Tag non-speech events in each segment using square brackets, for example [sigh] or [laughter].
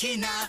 Kina.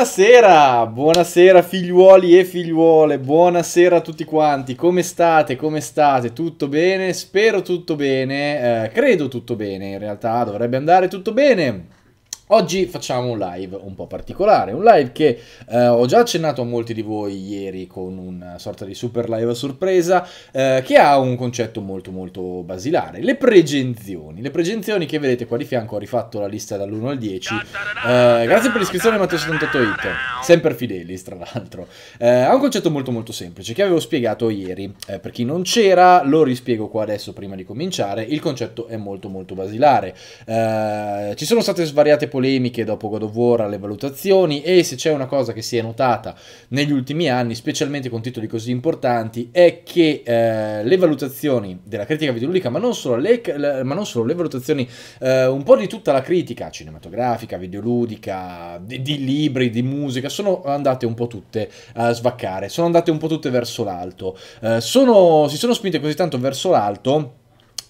Buonasera, buonasera figliuoli e figliuole, buonasera a tutti quanti, come state, come state, tutto bene? Spero tutto bene, eh, credo tutto bene, in realtà dovrebbe andare tutto bene. Oggi facciamo un live un po' particolare, un live che eh, ho già accennato a molti di voi ieri con una sorta di super live a sorpresa eh, che ha un concetto molto molto basilare, le pregenzioni. Le pregenzioni che vedete qua di fianco ho rifatto la lista dall'1 al 10. Eh, grazie per l'iscrizione Matteo78it, sempre fideli tra l'altro. Eh, ha un concetto molto molto semplice che avevo spiegato ieri, eh, per chi non c'era lo rispiego qua adesso prima di cominciare, il concetto è molto molto basilare. Eh, ci sono state svariate polemiche polemiche dopo God of War alle valutazioni e se c'è una cosa che si è notata negli ultimi anni, specialmente con titoli così importanti, è che eh, le valutazioni della critica videoludica, ma non solo le, ma non solo le valutazioni, eh, un po' di tutta la critica cinematografica, videoludica, di, di libri, di musica, sono andate un po' tutte a svaccare, sono andate un po' tutte verso l'alto. Eh, sono, si sono spinte così tanto verso l'alto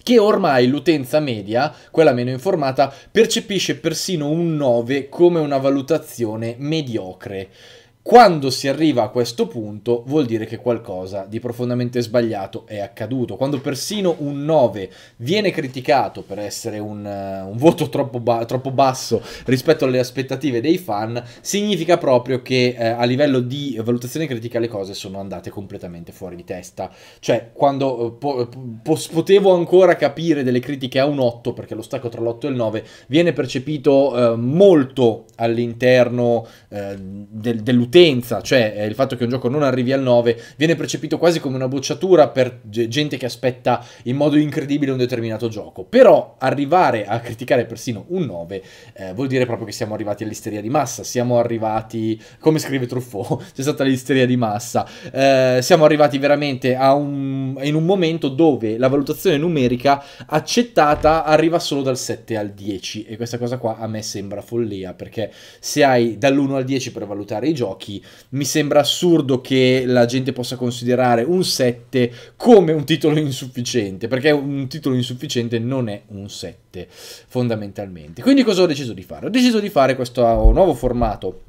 che ormai l'utenza media, quella meno informata, percepisce persino un 9 come una valutazione mediocre. Quando si arriva a questo punto vuol dire che qualcosa di profondamente sbagliato è accaduto. Quando persino un 9 viene criticato per essere un, uh, un voto troppo, ba troppo, basso rispetto alle aspettative dei fan, significa proprio che uh, a livello di valutazione critica le cose sono andate completamente fuori di testa. Cioè, quando uh, po po potevo ancora capire delle critiche a un 8, perché lo stacco tra l'8 e il 9 viene percepito molto all'interno del, dell'utente l'utenza, cioè eh, il fatto che un gioco non arrivi al 9, viene percepito quasi come una bocciatura per gente che aspetta in modo incredibile un determinato gioco. Però arrivare a criticare persino un 9 eh, vuol dire proprio che siamo arrivati all'isteria di massa, siamo arrivati, come scrive Truffaut, [laughs] c'è stata l'isteria di massa, eh, siamo arrivati veramente un, in un momento dove la valutazione numerica accettata arriva solo dal 7 al 10 e questa cosa qua a me sembra follia perché se hai dall'1 al 10 per valutare i giochi, giochi. Mi sembra assurdo che la gente possa considerare un 7 come un titolo insufficiente, perché un titolo insufficiente non è un 7 fondamentalmente. Quindi cosa ho deciso di fare? Ho deciso di fare questo nuovo formato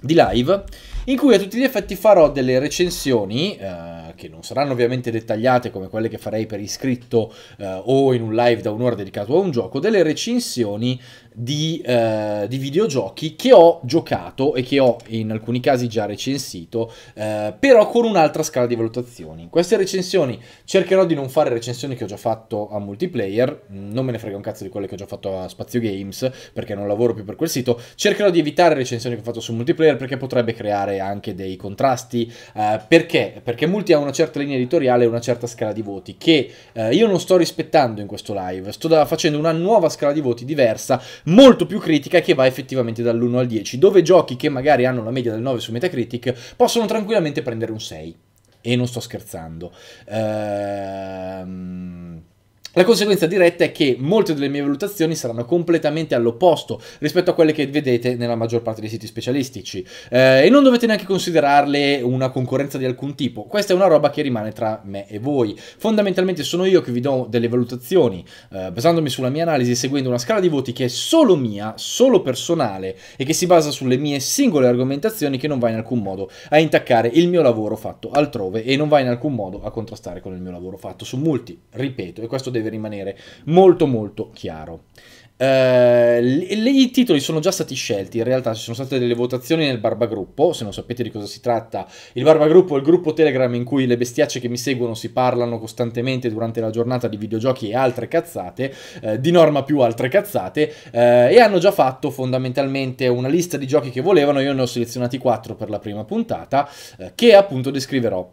di live in cui a tutti gli effetti farò delle recensioni eh, che non saranno ovviamente dettagliate come quelle che farei per iscritto eh, o in un live da un'ora dedicato a un gioco, delle recensioni di, eh, di, videogiochi che ho giocato e che ho in alcuni casi già recensito, eh, però con un'altra scala di valutazioni. In queste recensioni cercherò di non fare recensioni che ho già fatto a multiplayer, non me ne frega un cazzo di quelle che ho già fatto a Spazio Games, perché non lavoro più per quel sito, cercherò di evitare recensioni che ho fatto su multiplayer perché potrebbe creare anche dei contrasti, eh, perché? Perché multi ha una certa linea editoriale e una certa scala di voti che eh, io non sto rispettando in questo live, sto da, facendo una nuova scala di voti diversa, molto più critica che va effettivamente dall'1 al 10, dove giochi che magari hanno la media del 9 su Metacritic possono tranquillamente prendere un 6. E non sto scherzando. Ehm la conseguenza diretta è che molte delle mie valutazioni saranno completamente all'opposto rispetto a quelle che vedete nella maggior parte dei siti specialistici eh, e non dovete neanche considerarle una concorrenza di alcun tipo, questa è una roba che rimane tra me e voi. Fondamentalmente sono io che vi do delle valutazioni eh, basandomi sulla mia analisi seguendo una scala di voti che è solo mia, solo personale e che si basa sulle mie singole argomentazioni che non va in alcun modo a intaccare il mio lavoro fatto altrove e non va in alcun modo a contrastare con il mio lavoro fatto su molti, ripeto, e questo deve deve rimanere molto molto chiaro. Uh, I titoli sono già stati scelti, in realtà ci sono state delle votazioni nel barbagruppo, se non sapete di cosa si tratta, il barbagruppo è il gruppo Telegram in cui le bestiacce che mi seguono si parlano costantemente durante la giornata di videogiochi e altre cazzate, uh, di norma più altre cazzate, uh, e hanno già fatto fondamentalmente una lista di giochi che volevano, io ne ho selezionati 4 per la prima puntata, che appunto descriverò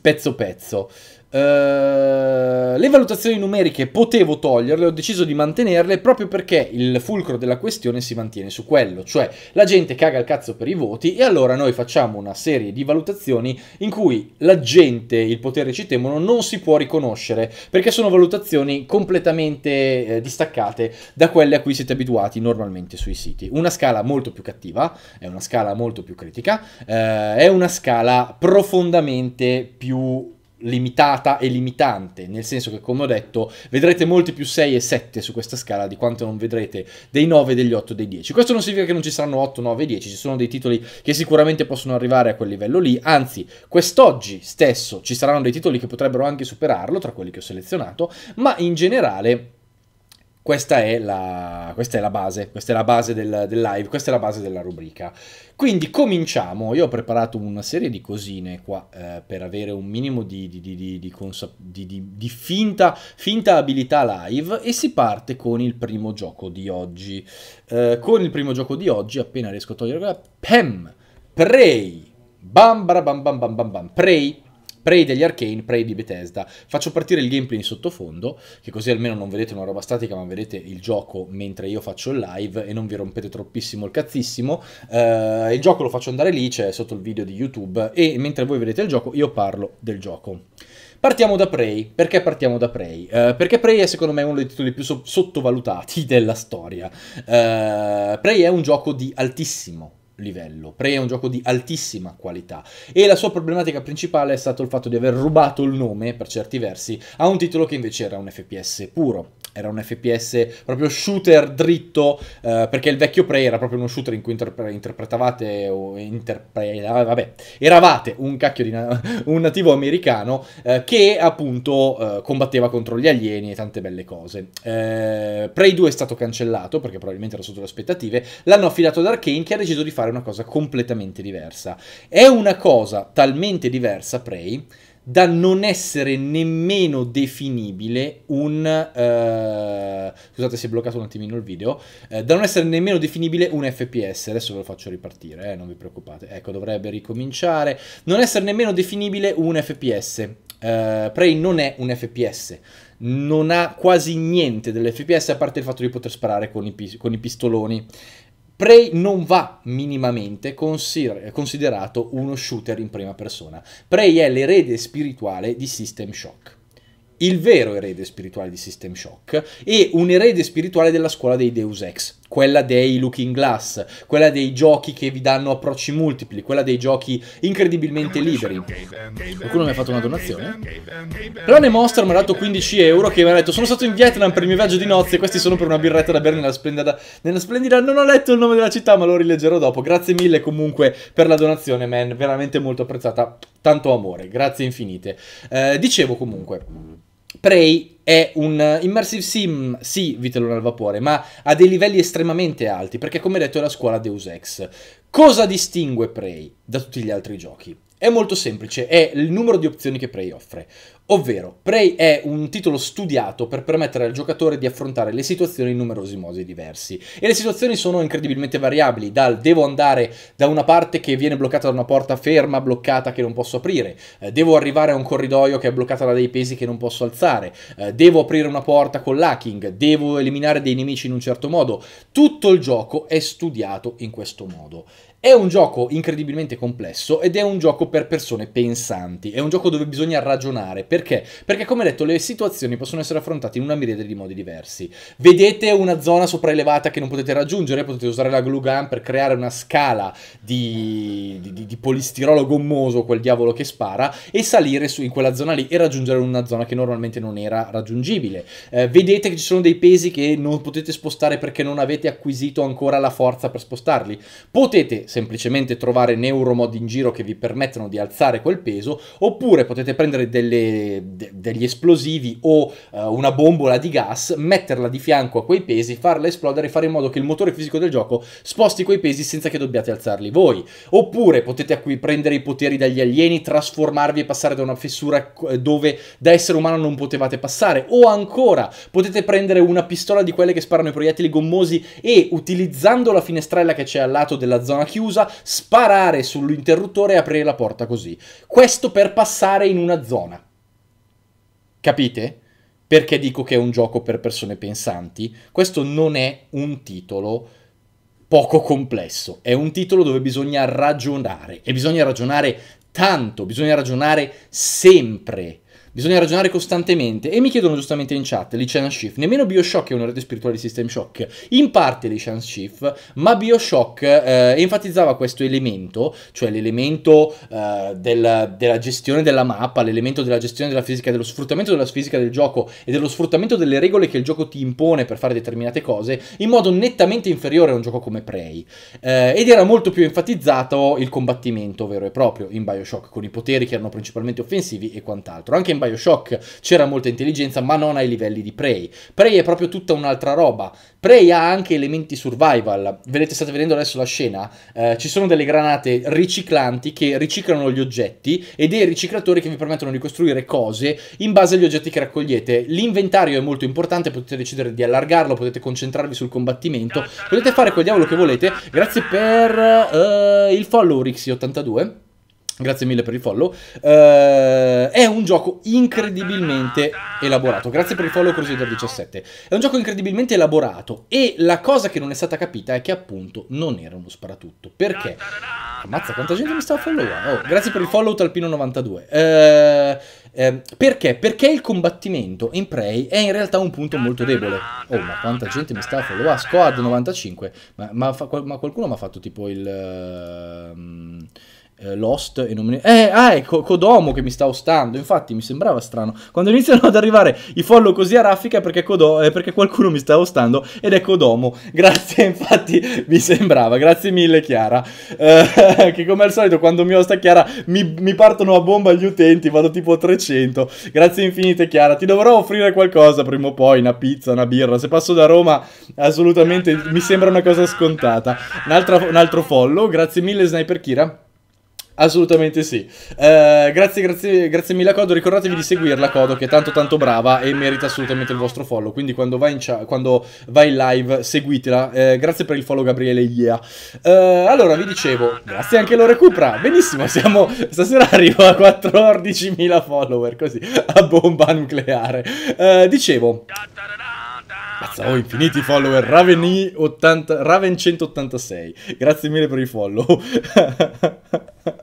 pezzo pezzo. Eh, le valutazioni numeriche potevo toglierle, ho deciso di mantenerle proprio perché il fulcro della questione si mantiene su quello, cioè la gente caga il cazzo per i voti e allora noi facciamo una serie di valutazioni in cui la gente, il potere ci temono, non si può riconoscere perché sono valutazioni completamente eh, distaccate da quelle a cui siete abituati normalmente sui siti. Una scala molto più cattiva, è una scala molto più critica, eh, è una scala profondamente più limitata e limitante, nel senso che come ho detto vedrete molti più 6 e 7 su questa scala di quanto non vedrete dei 9, degli 8, dei 10. Questo non significa che non ci saranno 8, 9 e 10, ci sono dei titoli che sicuramente possono arrivare a quel livello lì, anzi quest'oggi stesso ci saranno dei titoli che potrebbero anche superarlo tra quelli che ho selezionato, ma in generale questa è, la, questa è la, base, questa è la base del, del, live, questa è la base della rubrica. Quindi cominciamo, io ho preparato una serie di cosine qua eh, per avere un minimo di, di, di, di finta, finta, abilità live e si parte con il primo gioco di oggi. Eh, con il primo gioco di oggi, appena riesco a togliere quella, PEM, Prey, bam bam bam bam bam bam, Prey Prey degli Arcane, Prey di Bethesda. Faccio partire il gameplay in sottofondo, che così almeno non vedete una roba statica, ma vedete il gioco mentre io faccio il live e non vi rompete troppissimo il cazzissimo. Uh, il gioco lo faccio andare lì, c'è cioè sotto il video di YouTube, e mentre voi vedete il gioco io parlo del gioco. Partiamo da Prey. Perché partiamo da Prey? Uh, perché Prey è secondo me uno dei titoli più so- sottovalutati [laughs] della storia. Uh, Prey è un gioco di altissimo livello. Prey è un gioco di altissima qualità e la sua problematica principale è stato il fatto di aver rubato il nome, per certi versi, a un titolo che invece era un FPS puro. Era un FPS proprio shooter dritto, eh, perché il vecchio Prey era proprio uno shooter in cui interpre interpretavate o interpre- eh, vabbè, eravate un cacchio di [laughs] un nativo americano eh, che appunto eh, combatteva contro gli alieni e tante belle cose. Eh, Prey 2 è stato cancellato perché probabilmente era sotto le aspettative, l'hanno affidato ad Arkane che ha deciso di fare fare una cosa completamente diversa. È una cosa talmente diversa, Prey, da non essere nemmeno definibile un... Eh, scusate si è bloccato un attimino il video, eh, da non essere nemmeno definibile un FPS, adesso ve lo faccio ripartire, eh, non vi preoccupate, ecco dovrebbe ricominciare, non essere nemmeno definibile un FPS, eh, Prey non è un FPS, non ha quasi niente dell'FPS a parte il fatto di poter sparare con i, con i pistoloni. Prey non va minimamente considerato uno shooter in prima persona. Prey è l'erede spirituale di System Shock. Il vero erede spirituale di System Shock e un erede spirituale della scuola dei Deus Ex, quella dei Looking Glass, quella dei giochi che vi danno approcci multipli, quella dei giochi incredibilmente liberi. Eh, eh, Qualcuno mi ha fatto una donazione. Eh, Però Monster mi ha dato 15 euro che mi ha detto sono stato in Vietnam per il mio viaggio di nozze e questi sono per una birretta da bere nella splendida... Nella splendida... Non ho letto il nome della città ma lo rileggerò dopo. Grazie mille comunque per la donazione, man. Veramente molto apprezzata. Tanto amore. Grazie infinite. Eh, dicevo comunque... Prey è un eh, immersive sim, sì, Vitellone al vapore, ma a dei livelli estremamente alti, perché come detto è la scuola Deus Ex. Cosa distingue Prey da tutti gli altri giochi? È molto semplice, è il numero di opzioni che Prey offre. Ovvero, Prey è un titolo studiato per permettere al giocatore di affrontare le situazioni in numerosi modi diversi. E le situazioni sono incredibilmente variabili, dal devo andare da una parte che viene bloccata da una porta ferma, bloccata che non posso aprire, eh, devo arrivare a un corridoio che è bloccata da dei pesi che non posso alzare, eh, devo aprire una porta con l'hacking, devo eliminare dei nemici in un certo modo. Tutto il gioco è studiato in questo modo. È un gioco incredibilmente complesso ed è un gioco per persone pensanti, è un gioco dove bisogna ragionare, per perché? Perché come detto le situazioni possono essere affrontate in una miriade di modi diversi. Vedete una zona sopraelevata che non potete raggiungere, potete usare la glue gun per creare una scala di, di, di polistirolo gommoso, quel diavolo che spara, e salire su, in quella zona lì e raggiungere una zona che normalmente non era raggiungibile. Eh, vedete che ci sono dei pesi che non potete spostare perché non avete acquisito ancora la forza per spostarli. Potete semplicemente trovare neuromod in giro che vi permettono di alzare quel peso, oppure potete prendere delle de degli esplosivi o uh, una bombola di gas, metterla di fianco a quei pesi, farla esplodere e fare in modo che il motore fisico del gioco sposti quei pesi senza che dobbiate alzarli voi. Oppure potete prendere i poteri dagli alieni, trasformarvi e passare da una fessura eh, dove da essere umano non potevate passare. O ancora potete prendere una pistola di quelle che sparano i proiettili gommosi e utilizzando la finestrella che c'è al lato della zona chiusa, sparare sull'interruttore e aprire la porta così. Questo per passare in una zona. Capite? Perché dico che è un gioco per persone pensanti? Questo non è un titolo poco complesso, è un titolo dove bisogna ragionare e bisogna ragionare tanto, bisogna ragionare sempre Bisogna ragionare costantemente. E mi chiedono giustamente in chat, Lichance Shift. Nemmeno Bioshock è una rete spirituale di System Shock. In parte Lichance Shift, ma Bioshock eh, enfatizzava questo elemento, cioè l'elemento eh, del, della gestione della mappa, l'elemento della gestione della fisica, dello sfruttamento della fisica del gioco e dello sfruttamento delle regole che il gioco ti impone per fare determinate cose, in modo nettamente inferiore a un gioco come Prey. Eh, ed era molto più enfatizzato il combattimento vero e proprio in Bioshock, con i poteri che erano principalmente offensivi e quant'altro. Anche in Bioshock c'era molta intelligenza, ma non ai livelli di Prey. Prey è proprio tutta un'altra roba. Prey ha anche elementi survival. Vedete, state vedendo adesso la scena. Eh, ci sono delle granate riciclanti che riciclano gli oggetti e dei riciclatori che vi permettono di costruire cose in base agli oggetti che raccogliete. L'inventario è molto importante, potete decidere di allargarlo, potete concentrarvi sul combattimento, potete fare quel diavolo che volete. Grazie per uh, il follow, Rixi82. Grazie mille per il follow. Uh, è un gioco incredibilmente elaborato. Grazie per il follow Crusader17. È un gioco incredibilmente elaborato e la cosa che non è stata capita è che appunto non era uno sparatutto. Perché? Ammazza quanta gente mi sta followando. Oh, grazie per il follow Talpino92. Uh, eh, ehm, perché? Perché il combattimento in Prey è in realtà un punto molto debole. Oh, ma quanta gente mi sta followando. Ah, Squad 95. Ma, ma, ma qualcuno mi ha fatto tipo il... Uh, eh, Lost e non mi... Eh, ah, ecco, Kodomo che mi sta ostando, infatti mi sembrava strano. Quando iniziano ad arrivare i follow così a raffica perché, Kodo... eh, perché qualcuno mi sta ostando ed è Kodomo. [laughs] Grazie, infatti mi sembrava, grazie mille Chiara. Eh, [laughs] che come al solito quando mi osta Chiara mi, mi partono a bomba gli utenti, vado tipo 300. Grazie infinite Chiara, ti dovrò offrire qualcosa prima o poi, una pizza, una birra. Se passo da Roma assolutamente mi sembra una cosa scontata. Un, altro, un altro follow, grazie mille Sniper Kira. Assolutamente sì. Eh, grazie, grazie, grazie mille a Codo. Ricordatevi di seguirla, Codo, che è tanto tanto brava e merita assolutamente il vostro follow. Quindi quando va in, quando va in live, seguitela. Eh, grazie per il follow, Gabriele. Yeah. Eh, allora, vi dicevo, grazie anche Lore Cupra. Benissimo, siamo. Stasera arrivo a 14.000 follower, così a bomba nucleare. Eh, dicevo. Mazza, ho infiniti follower. Raven, 80, Raven 186. Grazie mille per il follow. [laughs]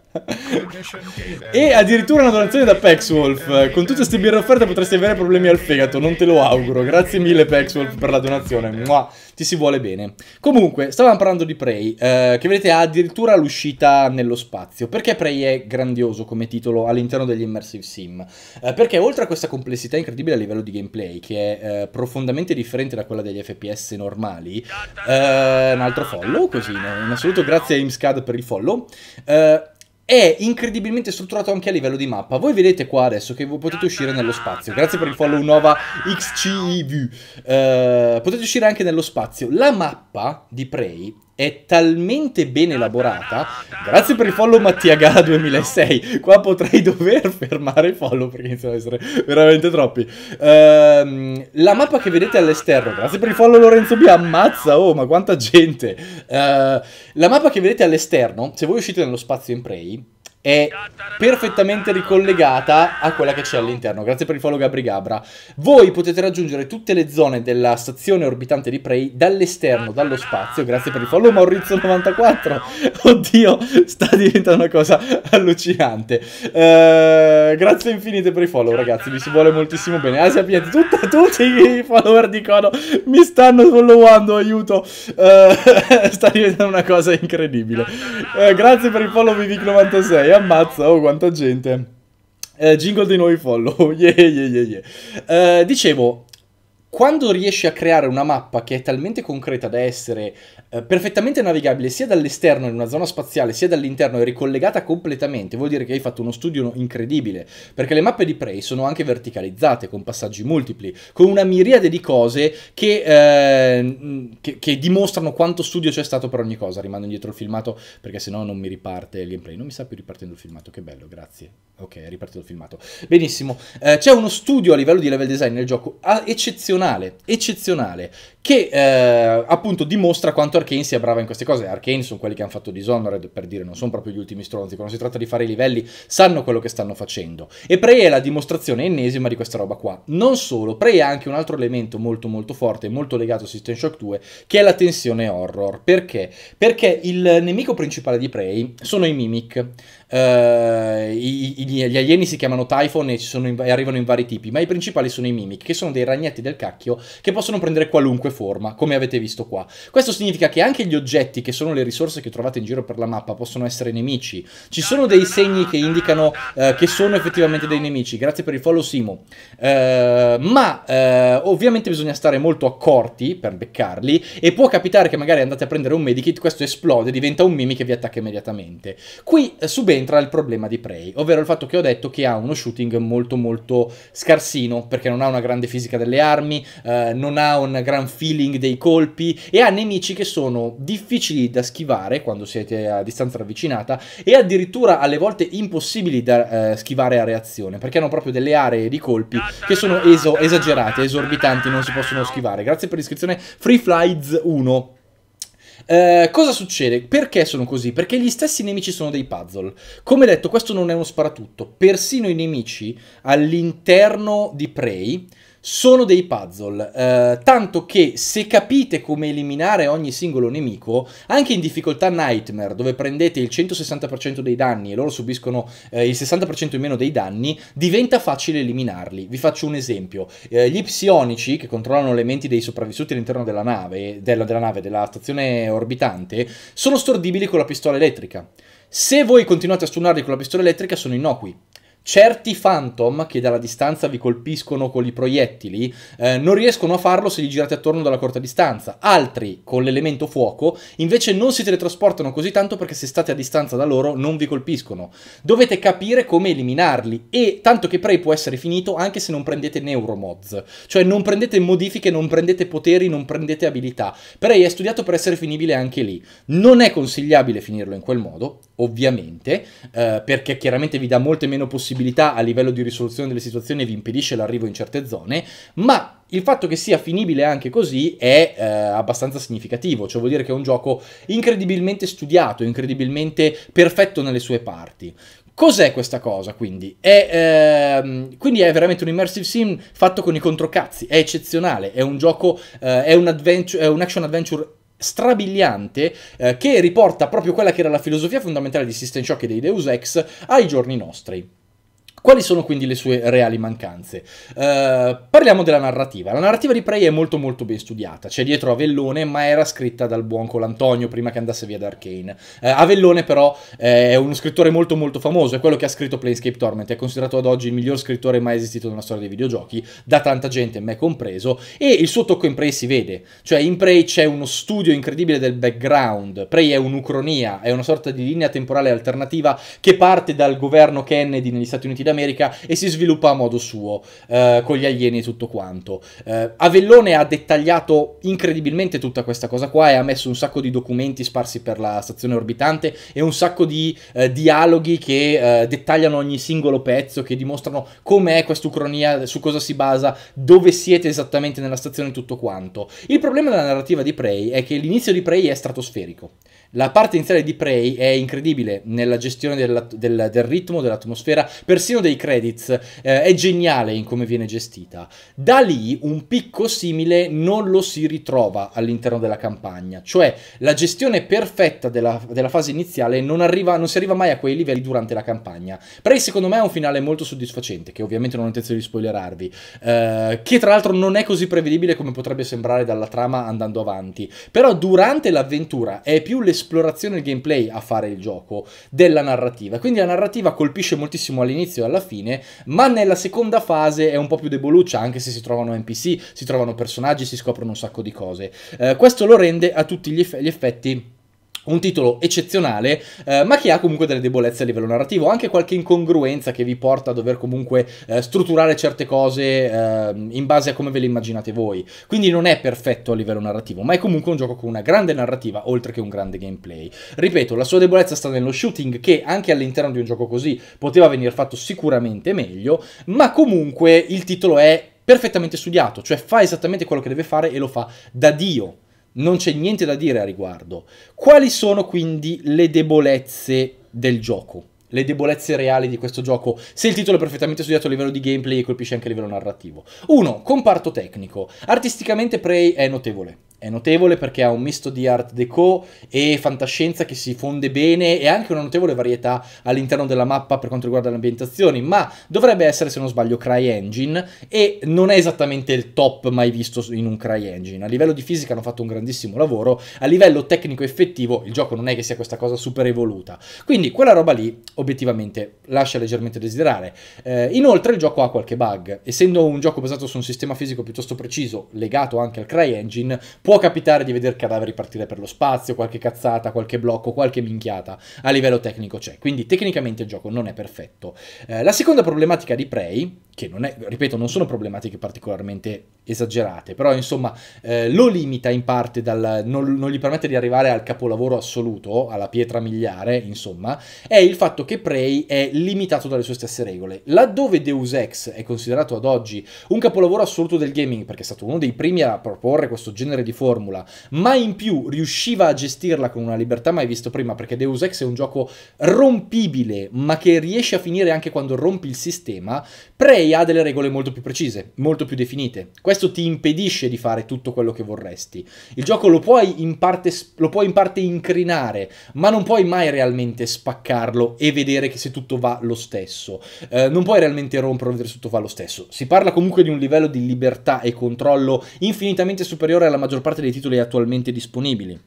e addirittura una donazione da Pexwolf. Eh, Con tutte queste birre offerte potresti avere problemi al fegato, non te lo auguro. Grazie mille Pexwolf per la donazione. Mua, ti si vuole bene. Comunque, stavamo parlando di Prey, eh, che vedete ha addirittura l'uscita nello spazio. Perché Prey è grandioso come titolo all'interno degli immersive sim? Eh, perché oltre a questa complessità incredibile a livello di gameplay, che è eh, profondamente differente da quella degli FPS normali, eh, un altro follow, così, in assoluto grazie a Imscad per il follow. Eh, è incredibilmente strutturato anche a livello di mappa. Voi vedete qua adesso che potete uscire nello spazio. Grazie per il follow Nova XCIV. Uh, eh, potete uscire anche nello spazio. La mappa di Prey è talmente ben elaborata. Grazie per il follow Mattia Gala 2006 Qua potrei [laughs] dover fermare i follow perché iniziano ad essere veramente troppi. Uh, la mappa che vedete all'esterno, grazie per il follow Lorenzo B, ammazza, oh ma quanta gente. Uh, la mappa che vedete all'esterno, se voi uscite nello spazio in prey, è perfettamente ricollegata a quella che c'è all'interno. Grazie per il follow Gabrigabra. Voi potete raggiungere tutte le zone della stazione orbitante di Prey dall'esterno, dallo spazio. Grazie per il follow Maurizio94. [laughs] Oddio, sta diventando una cosa allucinante. Eh, grazie infinite per i follow ragazzi, Mi si vuole moltissimo bene. Asia Pienti, tutta, tutti i follower di Kono mi stanno followando, aiuto. Eh, [laughs] sta diventando una cosa incredibile. Eh, grazie per il follow Vivic96 dai, ammazza, oh quanta gente. Eh, jingle dei nuovi follow, [laughs] yeah, yeah, yeah, yeah. Eh, dicevo, quando riesci a creare una mappa che è talmente concreta da essere eh, perfettamente navigabile sia dall'esterno in una zona spaziale sia dall'interno e ricollegata completamente, vuol dire che hai fatto uno studio incredibile, perché le mappe di Prey sono anche verticalizzate, con passaggi multipli, con una miriade di cose che, eh, che, che dimostrano quanto studio c'è stato per ogni cosa. Rimando indietro il filmato perché sennò non mi riparte il gameplay. Non mi sta più ripartendo il filmato, che bello, grazie. Ok, è ripartito il filmato. Benissimo, eh, c'è uno studio a livello di level design nel gioco eccezionale eccezionale, eccezionale, che eh, appunto dimostra quanto Arkane sia brava in queste cose. Arkane sono quelli che hanno fatto Dishonored, per dire, non sono proprio gli ultimi stronzi, quando si tratta di fare i livelli sanno quello che stanno facendo. E Prey è la dimostrazione ennesima di questa roba qua. Non solo, Prey ha anche un altro elemento molto molto forte, molto legato a System Shock 2, che è la tensione horror. Perché? Perché il nemico principale di Prey sono i mimic. Uh, i, i, gli alieni si chiamano Typhon e, in, e, arrivano in vari tipi, ma i principali sono i Mimic, che sono dei ragnetti del cacchio che possono prendere qualunque forma, come avete visto qua. Questo significa che anche gli oggetti, che sono le risorse che trovate in giro per la mappa, possono essere nemici. Ci sono dei segni che indicano uh, che sono effettivamente dei nemici. Grazie per il follow, Simo. Uh, ma ovviamente bisogna stare molto accorti per beccarli, e può capitare che magari andate a prendere un medikit, questo esplode, diventa un Mimic e vi attacca immediatamente. Qui, su c'entra il problema di Prey, ovvero il fatto che ho detto che ha uno shooting molto molto scarsino, perché non ha una grande fisica delle armi, eh, non ha un gran feeling dei colpi e ha nemici che sono difficili da schivare quando siete a distanza ravvicinata e addirittura alle volte impossibili da eh, schivare a reazione, perché hanno proprio delle aree di colpi che sono esagerate, esorbitanti, non si possono schivare. Grazie per l'iscrizione Free Flies 1. Eh, cosa succede? Perché sono così? Perché gli stessi nemici sono dei puzzle. Come detto, questo non è uno sparatutto. Persino i nemici all'interno di Prey sono dei puzzle, eh, tanto che se capite come eliminare ogni singolo nemico, anche in difficoltà Nightmare, dove prendete il 160% dei danni e loro subiscono eh, il 60% in meno dei danni, diventa facile eliminarli. Vi faccio un esempio. Eh, gli psionici, che controllano le menti dei sopravvissuti all'interno della nave, della, della nave, della stazione orbitante, sono stordibili con la pistola elettrica. Se voi continuate a stunarli con la pistola elettrica sono innocui. Certi Phantom, che dalla distanza vi colpiscono con i proiettili, eh, non riescono a farlo se li girate attorno dalla corta distanza. Altri, con l'elemento fuoco, invece non si teletrasportano così tanto perché se state a distanza da loro non vi colpiscono. Dovete capire come eliminarli e tanto che Prey può essere finito anche se non prendete neuromods. Cioè non prendete modifiche, non prendete poteri, non prendete abilità. Prey è studiato per essere finibile anche lì. Non è consigliabile finirlo in quel modo, ovviamente, eh, perché chiaramente vi dà molte meno possibilità a livello di risoluzione delle situazioni e vi impedisce l'arrivo in certe zone, ma il fatto che sia finibile anche così è eh, abbastanza significativo, cioè vuol dire che è un gioco incredibilmente studiato, incredibilmente perfetto nelle sue parti. Cos'è questa cosa quindi? È, ehm, quindi è veramente un immersive sim fatto con i controcazzi, è eccezionale, è un gioco, eh, è, un è un action adventure strabiliante eh, che riporta proprio quella che era la filosofia fondamentale di System Shock e dei Deus Ex ai giorni nostri. Quali sono quindi le sue reali mancanze? Uh, parliamo della narrativa. La narrativa di Prey è molto molto ben studiata, c'è dietro Avellone, ma era scritta dal buon Colantonio prima che andasse via da Arkane. Uh, eh, Avellone però eh, è uno scrittore molto molto famoso, è quello che ha scritto Planescape Torment, è considerato ad oggi il miglior scrittore mai esistito nella storia dei videogiochi, da tanta gente, me compreso, e il suo tocco in Prey si vede, cioè in Prey c'è uno studio incredibile del background, Prey è un'ucronia, è una sorta di linea temporale alternativa che parte dal governo Kennedy negli Stati Uniti d'America, America e si sviluppa a modo suo, eh, con gli alieni e tutto quanto. Eh, Avellone ha dettagliato incredibilmente tutta questa cosa qua e ha messo un sacco di documenti sparsi per la stazione orbitante e un sacco di eh, dialoghi che eh, dettagliano ogni singolo pezzo, che dimostrano com'è questa ucronia, su cosa si basa, dove siete esattamente nella stazione e tutto quanto. Il problema della narrativa di Prey è che l'inizio di Prey è stratosferico. La parte iniziale di Prey è incredibile nella gestione del, del, del ritmo, dell'atmosfera, persino dei dei credits eh, è geniale in come viene gestita. Da lì un picco simile non lo si ritrova all'interno della campagna, cioè la gestione perfetta della, della fase iniziale non, arriva, non si arriva mai a quei livelli durante la campagna. Prey secondo me è un finale molto soddisfacente, che ovviamente non ho intenzione di spoilerarvi, eh, che tra l'altro non è così prevedibile come potrebbe sembrare dalla trama andando avanti, però durante l'avventura è più l'esplorazione e il gameplay a fare il gioco della narrativa, quindi la narrativa colpisce moltissimo all'inizio alla fine, ma nella seconda fase è un po' più deboluccia, anche se si trovano NPC, si trovano personaggi, si scoprono un sacco di cose. Eh, questo lo rende a tutti gli, eff gli effetti un titolo eccezionale, eh, ma che ha comunque delle debolezze a livello narrativo, anche qualche incongruenza che vi porta a dover comunque eh, strutturare certe cose eh, in base a come ve le immaginate voi. Quindi non è perfetto a livello narrativo, ma è comunque un gioco con una grande narrativa, oltre che un grande gameplay. Ripeto, la sua debolezza sta nello shooting, che anche all'interno di un gioco così poteva venire fatto sicuramente meglio, ma comunque il titolo è perfettamente studiato, cioè fa esattamente quello che deve fare e lo fa da Dio non c'è niente da dire a riguardo. Quali sono quindi le debolezze del gioco? le debolezze reali di questo gioco, se il titolo è perfettamente studiato a livello di gameplay e colpisce anche a livello narrativo. 1. Comparto tecnico. Artisticamente Prey è notevole è notevole perché ha un misto di art deco e fantascienza che si fonde bene e anche una notevole varietà all'interno della mappa per quanto riguarda le ambientazioni, ma dovrebbe essere se non sbaglio CryEngine e non è esattamente il top mai visto in un CryEngine. A livello di fisica hanno fatto un grandissimo lavoro, a livello tecnico effettivo il gioco non è che sia questa cosa super evoluta. Quindi quella roba lì obiettivamente lascia leggermente desiderare. Eh, inoltre il gioco ha qualche bug, essendo un gioco basato su un sistema fisico piuttosto preciso legato anche al CryEngine Può capitare di vedere cadaveri partire per lo spazio, qualche cazzata, qualche blocco, qualche minchiata. A livello tecnico c'è. Quindi tecnicamente il gioco non è perfetto. Eh, la seconda problematica di Prey che non è, ripeto, non sono problematiche particolarmente esagerate, però insomma eh, lo limita in parte, dal, non, non, gli permette di arrivare al capolavoro assoluto, alla pietra miliare, insomma, è il fatto che Prey è limitato dalle sue stesse regole. Laddove Deus Ex è considerato ad oggi un capolavoro assoluto del gaming, perché è stato uno dei primi a proporre questo genere di formula, ma in più riusciva a gestirla con una libertà mai vista prima, perché Deus Ex è un gioco rompibile, ma che riesce a finire anche quando rompi il sistema, Prey ha delle regole molto più precise, molto più definite. Questo ti impedisce di fare tutto quello che vorresti. Il gioco lo puoi in parte, lo puoi in parte incrinare, ma non puoi mai realmente spaccarlo e vedere che se tutto va lo stesso. Eh, non puoi realmente romperlo e vedere se tutto va lo stesso. Si parla comunque di un livello di libertà e controllo infinitamente superiore alla maggior parte dei titoli attualmente disponibili.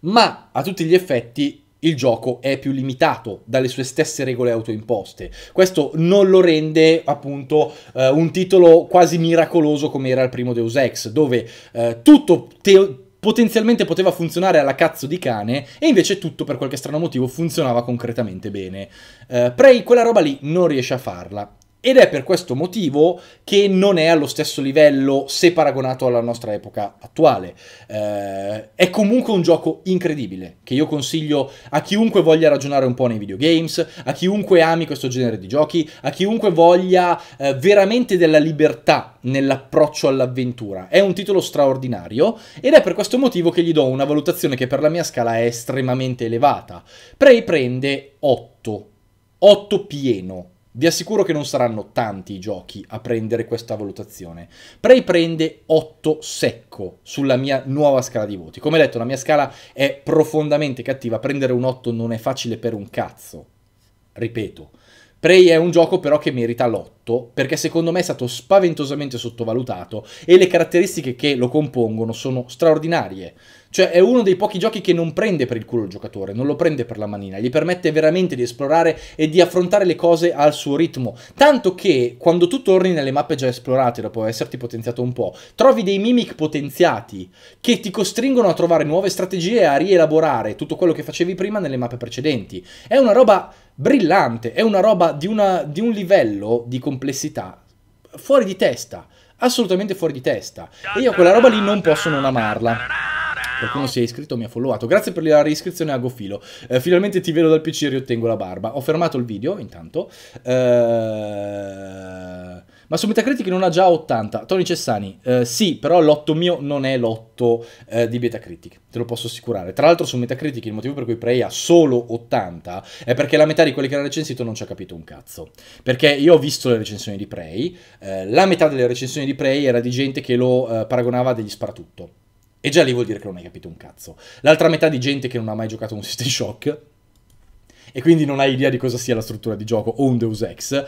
Ma a tutti gli effetti il gioco è più limitato dalle sue stesse regole autoimposte. Questo non lo rende appunto eh, un titolo quasi miracoloso come era il primo Deus Ex, dove eh, tutto te- potenzialmente poteva funzionare alla cazzo di cane e invece tutto per qualche strano motivo funzionava concretamente bene. Eh, Prey quella roba lì non riesce a farla ed è per questo motivo che non è allo stesso livello se paragonato alla nostra epoca attuale. Eh, è comunque un gioco incredibile, che io consiglio a chiunque voglia ragionare un po' nei videogames, a chiunque ami questo genere di giochi, a chiunque voglia eh, veramente della libertà nell'approccio all'avventura. È un titolo straordinario ed è per questo motivo che gli do una valutazione che per la mia scala è estremamente elevata. Prey prende 8. 8 pieno, vi assicuro che non saranno tanti i giochi a prendere questa valutazione. Prey prende 8 secco sulla mia nuova scala di voti. Come detto, la mia scala è profondamente cattiva, prendere un 8 non è facile per un cazzo. Ripeto, Prey è un gioco però che merita l'8 perché secondo me è stato spaventosamente sottovalutato e le caratteristiche che lo compongono sono straordinarie. Cioè è uno dei pochi giochi che non prende per il culo il giocatore, non lo prende per la manina, gli permette veramente di esplorare e di affrontare le cose al suo ritmo. Tanto che quando tu torni nelle mappe già esplorate dopo esserti potenziato un po', trovi dei mimic potenziati che ti costringono a trovare nuove strategie e a rielaborare tutto quello che facevi prima nelle mappe precedenti. È una roba brillante, è una roba di, una, di un livello di complessità fuori di testa, assolutamente fuori di testa. E io quella roba lì non posso non amarla. Qualcuno si è iscritto, mi ha followato. Grazie per la riscrizione a Gofilo. Eh, finalmente ti vedo dal PC e riottengo la barba. Ho fermato il video intanto. Eh... Ma su Metacritic non ha già 80. Tony Cessani, eh, sì, però l'8 mio non è l'8 eh, di Metacritic, te lo posso assicurare. Tra l'altro su Metacritic il motivo per cui Prey ha solo 80 è perché la metà di quelli che l'ha recensito non ci ha capito un cazzo. Perché io ho visto le recensioni di Prey, eh, la metà delle recensioni di Prey era di gente che lo eh, paragonava a degli sparatutto e già lì vuol dire che non hai capito un cazzo. L'altra metà di gente che non ha mai giocato un System Shock e quindi non ha idea di cosa sia la struttura di gioco o un Deus Ex.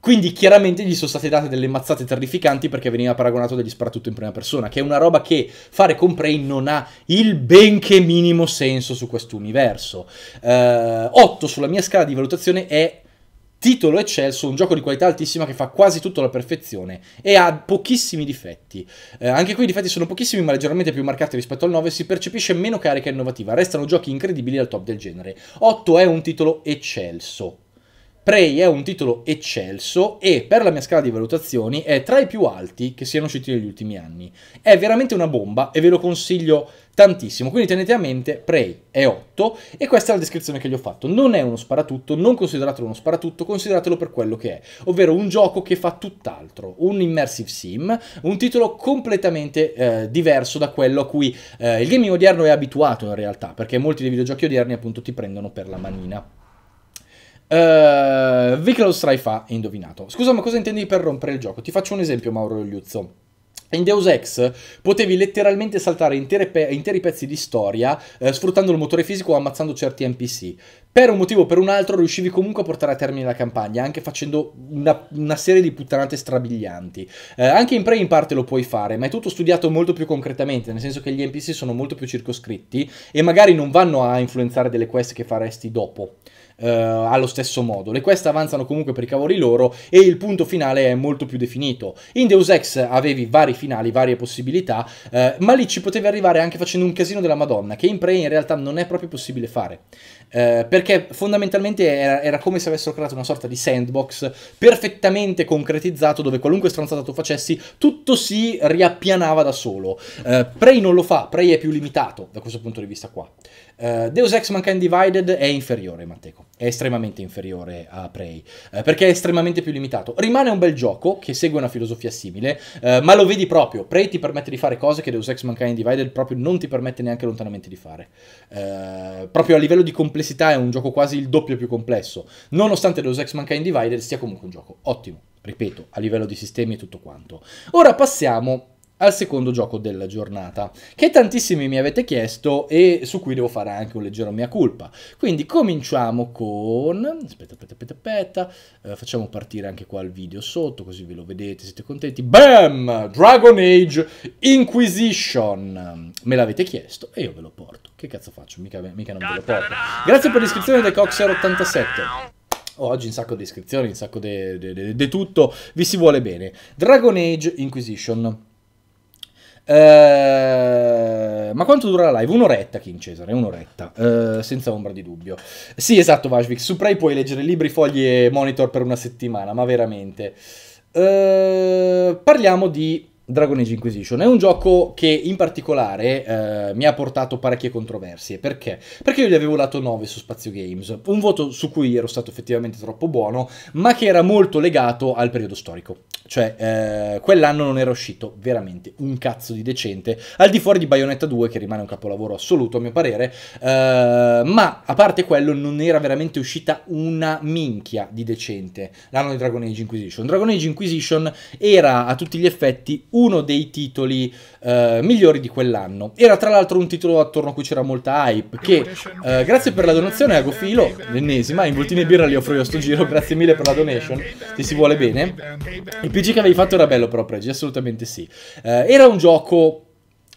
Quindi chiaramente gli sono state date delle mazzate terrificanti perché veniva paragonato degli sparatutto in prima persona, che è una roba che fare con Prey non ha il benché minimo senso su questo universo. Uh, eh, 8 sulla mia scala di valutazione è titolo eccelso, un gioco di qualità altissima che fa quasi tutto alla perfezione e ha pochissimi difetti. Eh, anche qui i difetti sono pochissimi ma leggermente più marcati rispetto al 9, si percepisce meno carica innovativa, restano giochi incredibili al top del genere. 8 è un titolo eccelso. Prey è un titolo eccelso e per la mia scala di valutazioni è tra i più alti che siano usciti negli ultimi anni. È veramente una bomba e ve lo consiglio tantissimo, quindi tenete a mente Prey è 8 e questa è la descrizione che gli ho fatto. Non è uno sparatutto, non consideratelo uno sparatutto, consideratelo per quello che è, ovvero un gioco che fa tutt'altro, un immersive sim, un titolo completamente eh, diverso da quello a cui eh, il gaming odierno è abituato in realtà, perché molti dei videogiochi odierni appunto ti prendono per la manina. Uh, eh, Vic Strife ha indovinato. Scusa, ma cosa intendi per rompere il gioco? Ti faccio un esempio, Mauro Liuzzo. In Deus Ex potevi letteralmente saltare pe interi pezzi di storia eh, sfruttando il motore fisico o ammazzando certi NPC. Per un motivo o per un altro riuscivi comunque a portare a termine la campagna, anche facendo una, una serie di puttanate strabilianti. Eh, anche in Prey in parte lo puoi fare, ma è tutto studiato molto più concretamente, nel senso che gli NPC sono molto più circoscritti e magari non vanno a influenzare delle quest che faresti dopo eh, allo stesso modo. Le quest avanzano comunque per i cavoli loro e il punto finale è molto più definito. In Deus Ex avevi vari finali, varie possibilità, eh, ma lì ci potevi arrivare anche facendo un casino della Madonna, che in Prey in realtà non è proprio possibile fare. Eh, perché fondamentalmente era, era, come se avessero creato una sorta di sandbox perfettamente concretizzato dove qualunque stronzata tu facessi tutto si riappianava da solo. Eh, Prey non lo fa, Prey è più limitato da questo punto di vista qua. Eh, Deus Ex Mankind Divided è inferiore, Manteco, è estremamente inferiore a Prey, eh, perché è estremamente più limitato. Rimane un bel gioco che segue una filosofia simile, eh, ma lo vedi proprio, Prey ti permette di fare cose che Deus Ex Mankind Divided proprio non ti permette neanche lontanamente di fare. proprio a livello di complessità complessità è un gioco quasi il doppio più complesso, nonostante Deus Ex Mankind Divided sia comunque un gioco ottimo, ripeto, a livello di sistemi e tutto quanto. Ora passiamo al secondo gioco della giornata, che tantissimi mi avete chiesto e su cui devo fare anche un leggero mia colpa. Quindi cominciamo con... aspetta, aspetta, aspetta, aspetta, uh, facciamo partire anche qua il video sotto così ve lo vedete, siete contenti. Bam! Dragon Age Inquisition! Me l'avete chiesto e io ve lo porto. Che cazzo faccio? Mica, mica non ve lo porto. Grazie per l'iscrizione del Coxer87. Oggi un sacco di iscrizioni, un sacco di tutto, vi si vuole bene. Dragon Age Inquisition. Eh, ma quanto dura la live? Un'oretta, King Cesare, un'oretta, eh, senza ombra di dubbio. Sì, esatto, Vashvik, su Prey puoi leggere libri, fogli e monitor per una settimana, ma veramente. Eh, parliamo di Dragon Age Inquisition. È un gioco che in particolare eh, mi ha portato parecchie controversie. Perché? Perché io gli avevo dato 9 su Spazio Games, un voto su cui ero stato effettivamente troppo buono, ma che era molto legato al periodo storico. Cioè, eh, quell'anno non era uscito veramente un cazzo di decente, al di fuori di Bayonetta 2, che rimane un capolavoro assoluto a mio parere, eh, ma a parte quello non era veramente uscita una minchia di decente l'anno di Dragon Age Inquisition. Dragon Age Inquisition era a tutti gli effetti uno dei titoli eh, migliori di quell'anno. Era tra l'altro un titolo attorno a cui c'era molta hype, che eh, grazie per la donazione Agofilo, Gofilo, l'ennesima, in e birra li offro io a sto giro, grazie mille per la donation, se si vuole bene. Il PG che avevi fatto era bello però Pregi, assolutamente sì. Eh, era un gioco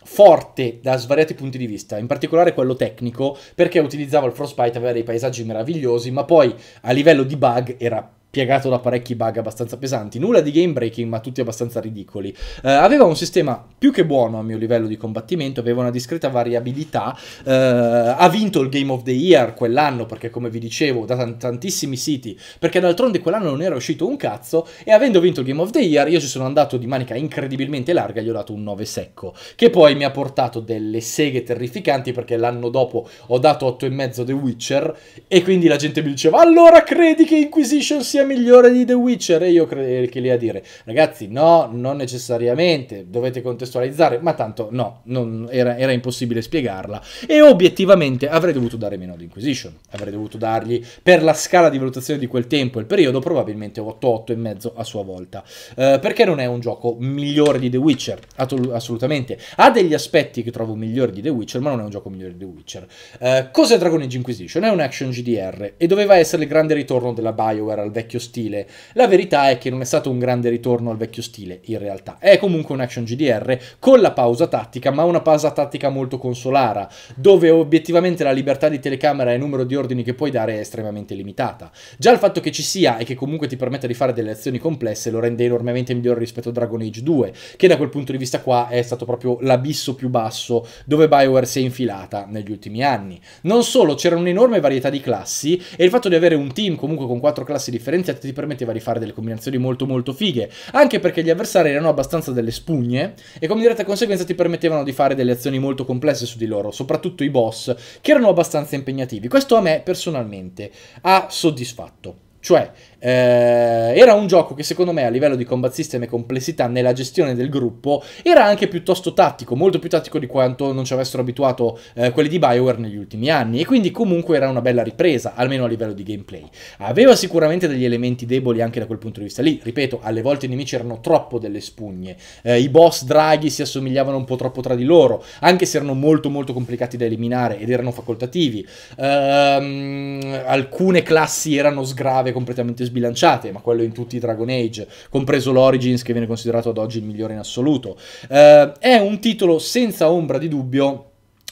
forte da svariati punti di vista, in particolare quello tecnico, perché utilizzava il Frostbite, aveva dei paesaggi meravigliosi, ma poi a livello di bug era piegato da parecchi bug abbastanza pesanti, nulla di game breaking ma tutti abbastanza ridicoli. Eh, aveva un sistema più che buono a mio livello di combattimento, aveva una discreta variabilità, eh, ha vinto il Game of the Year quell'anno perché come vi dicevo da tant tantissimi siti, perché d'altronde quell'anno non era uscito un cazzo e avendo vinto il Game of the Year io ci sono andato di manica incredibilmente larga e gli ho dato un 9 secco, che poi mi ha portato delle seghe terrificanti perché l'anno dopo ho dato 8 e mezzo The Witcher e quindi la gente mi diceva allora credi che Inquisition sia migliore di The Witcher e io credo che lì a dire ragazzi no, non necessariamente, dovete contestualizzare, ma tanto no, non, era, era, impossibile spiegarla e obiettivamente avrei dovuto dare meno ad Inquisition, avrei dovuto dargli per la scala di valutazione di quel tempo, il periodo probabilmente 8, 8 e mezzo a sua volta, eh, perché non è un gioco migliore di The Witcher, assolutamente, ha degli aspetti che trovo migliori di The Witcher, ma non è un gioco migliore di The Witcher. Eh, cos'è Dragon Age Inquisition? È un action GDR e doveva essere il grande ritorno della BioWare al vecchio vecchio stile. La verità è che non è stato un grande ritorno al vecchio stile, in realtà. È comunque un action GDR con la pausa tattica, ma una pausa tattica molto consolara, dove obiettivamente la libertà di telecamera e il numero di ordini che puoi dare è estremamente limitata. Già il fatto che ci sia e che comunque ti permetta di fare delle azioni complesse lo rende enormemente migliore rispetto a Dragon Age 2, che da quel punto di vista qua è stato proprio l'abisso più basso dove Bioware si è infilata negli ultimi anni. Non solo, c'era un'enorme varietà di classi e il fatto di avere un team comunque con quattro classi differenti differenziate ti permetteva di fare delle combinazioni molto molto fighe, anche perché gli avversari erano abbastanza delle spugne e come diretta conseguenza ti permettevano di fare delle azioni molto complesse su di loro, soprattutto i boss, che erano abbastanza impegnativi. Questo a me personalmente ha soddisfatto. Cioè, eh, era un gioco che secondo me a livello di combat system e complessità nella gestione del gruppo era anche piuttosto tattico, molto più tattico di quanto non ci avessero abituato eh, quelli di Bioware negli ultimi anni e quindi comunque era una bella ripresa, almeno a livello di gameplay. Aveva sicuramente degli elementi deboli anche da quel punto di vista lì, ripeto, alle volte i nemici erano troppo delle spugne, eh, i boss draghi si assomigliavano un po' troppo tra di loro, anche se erano molto molto complicati da eliminare ed erano facoltativi. Ehm, alcune classi erano sgrave completamente sbilanciate, ma quello in tutti i Dragon Age, compreso l'Origins che viene considerato ad oggi il migliore in assoluto. Eh, è un titolo senza ombra di dubbio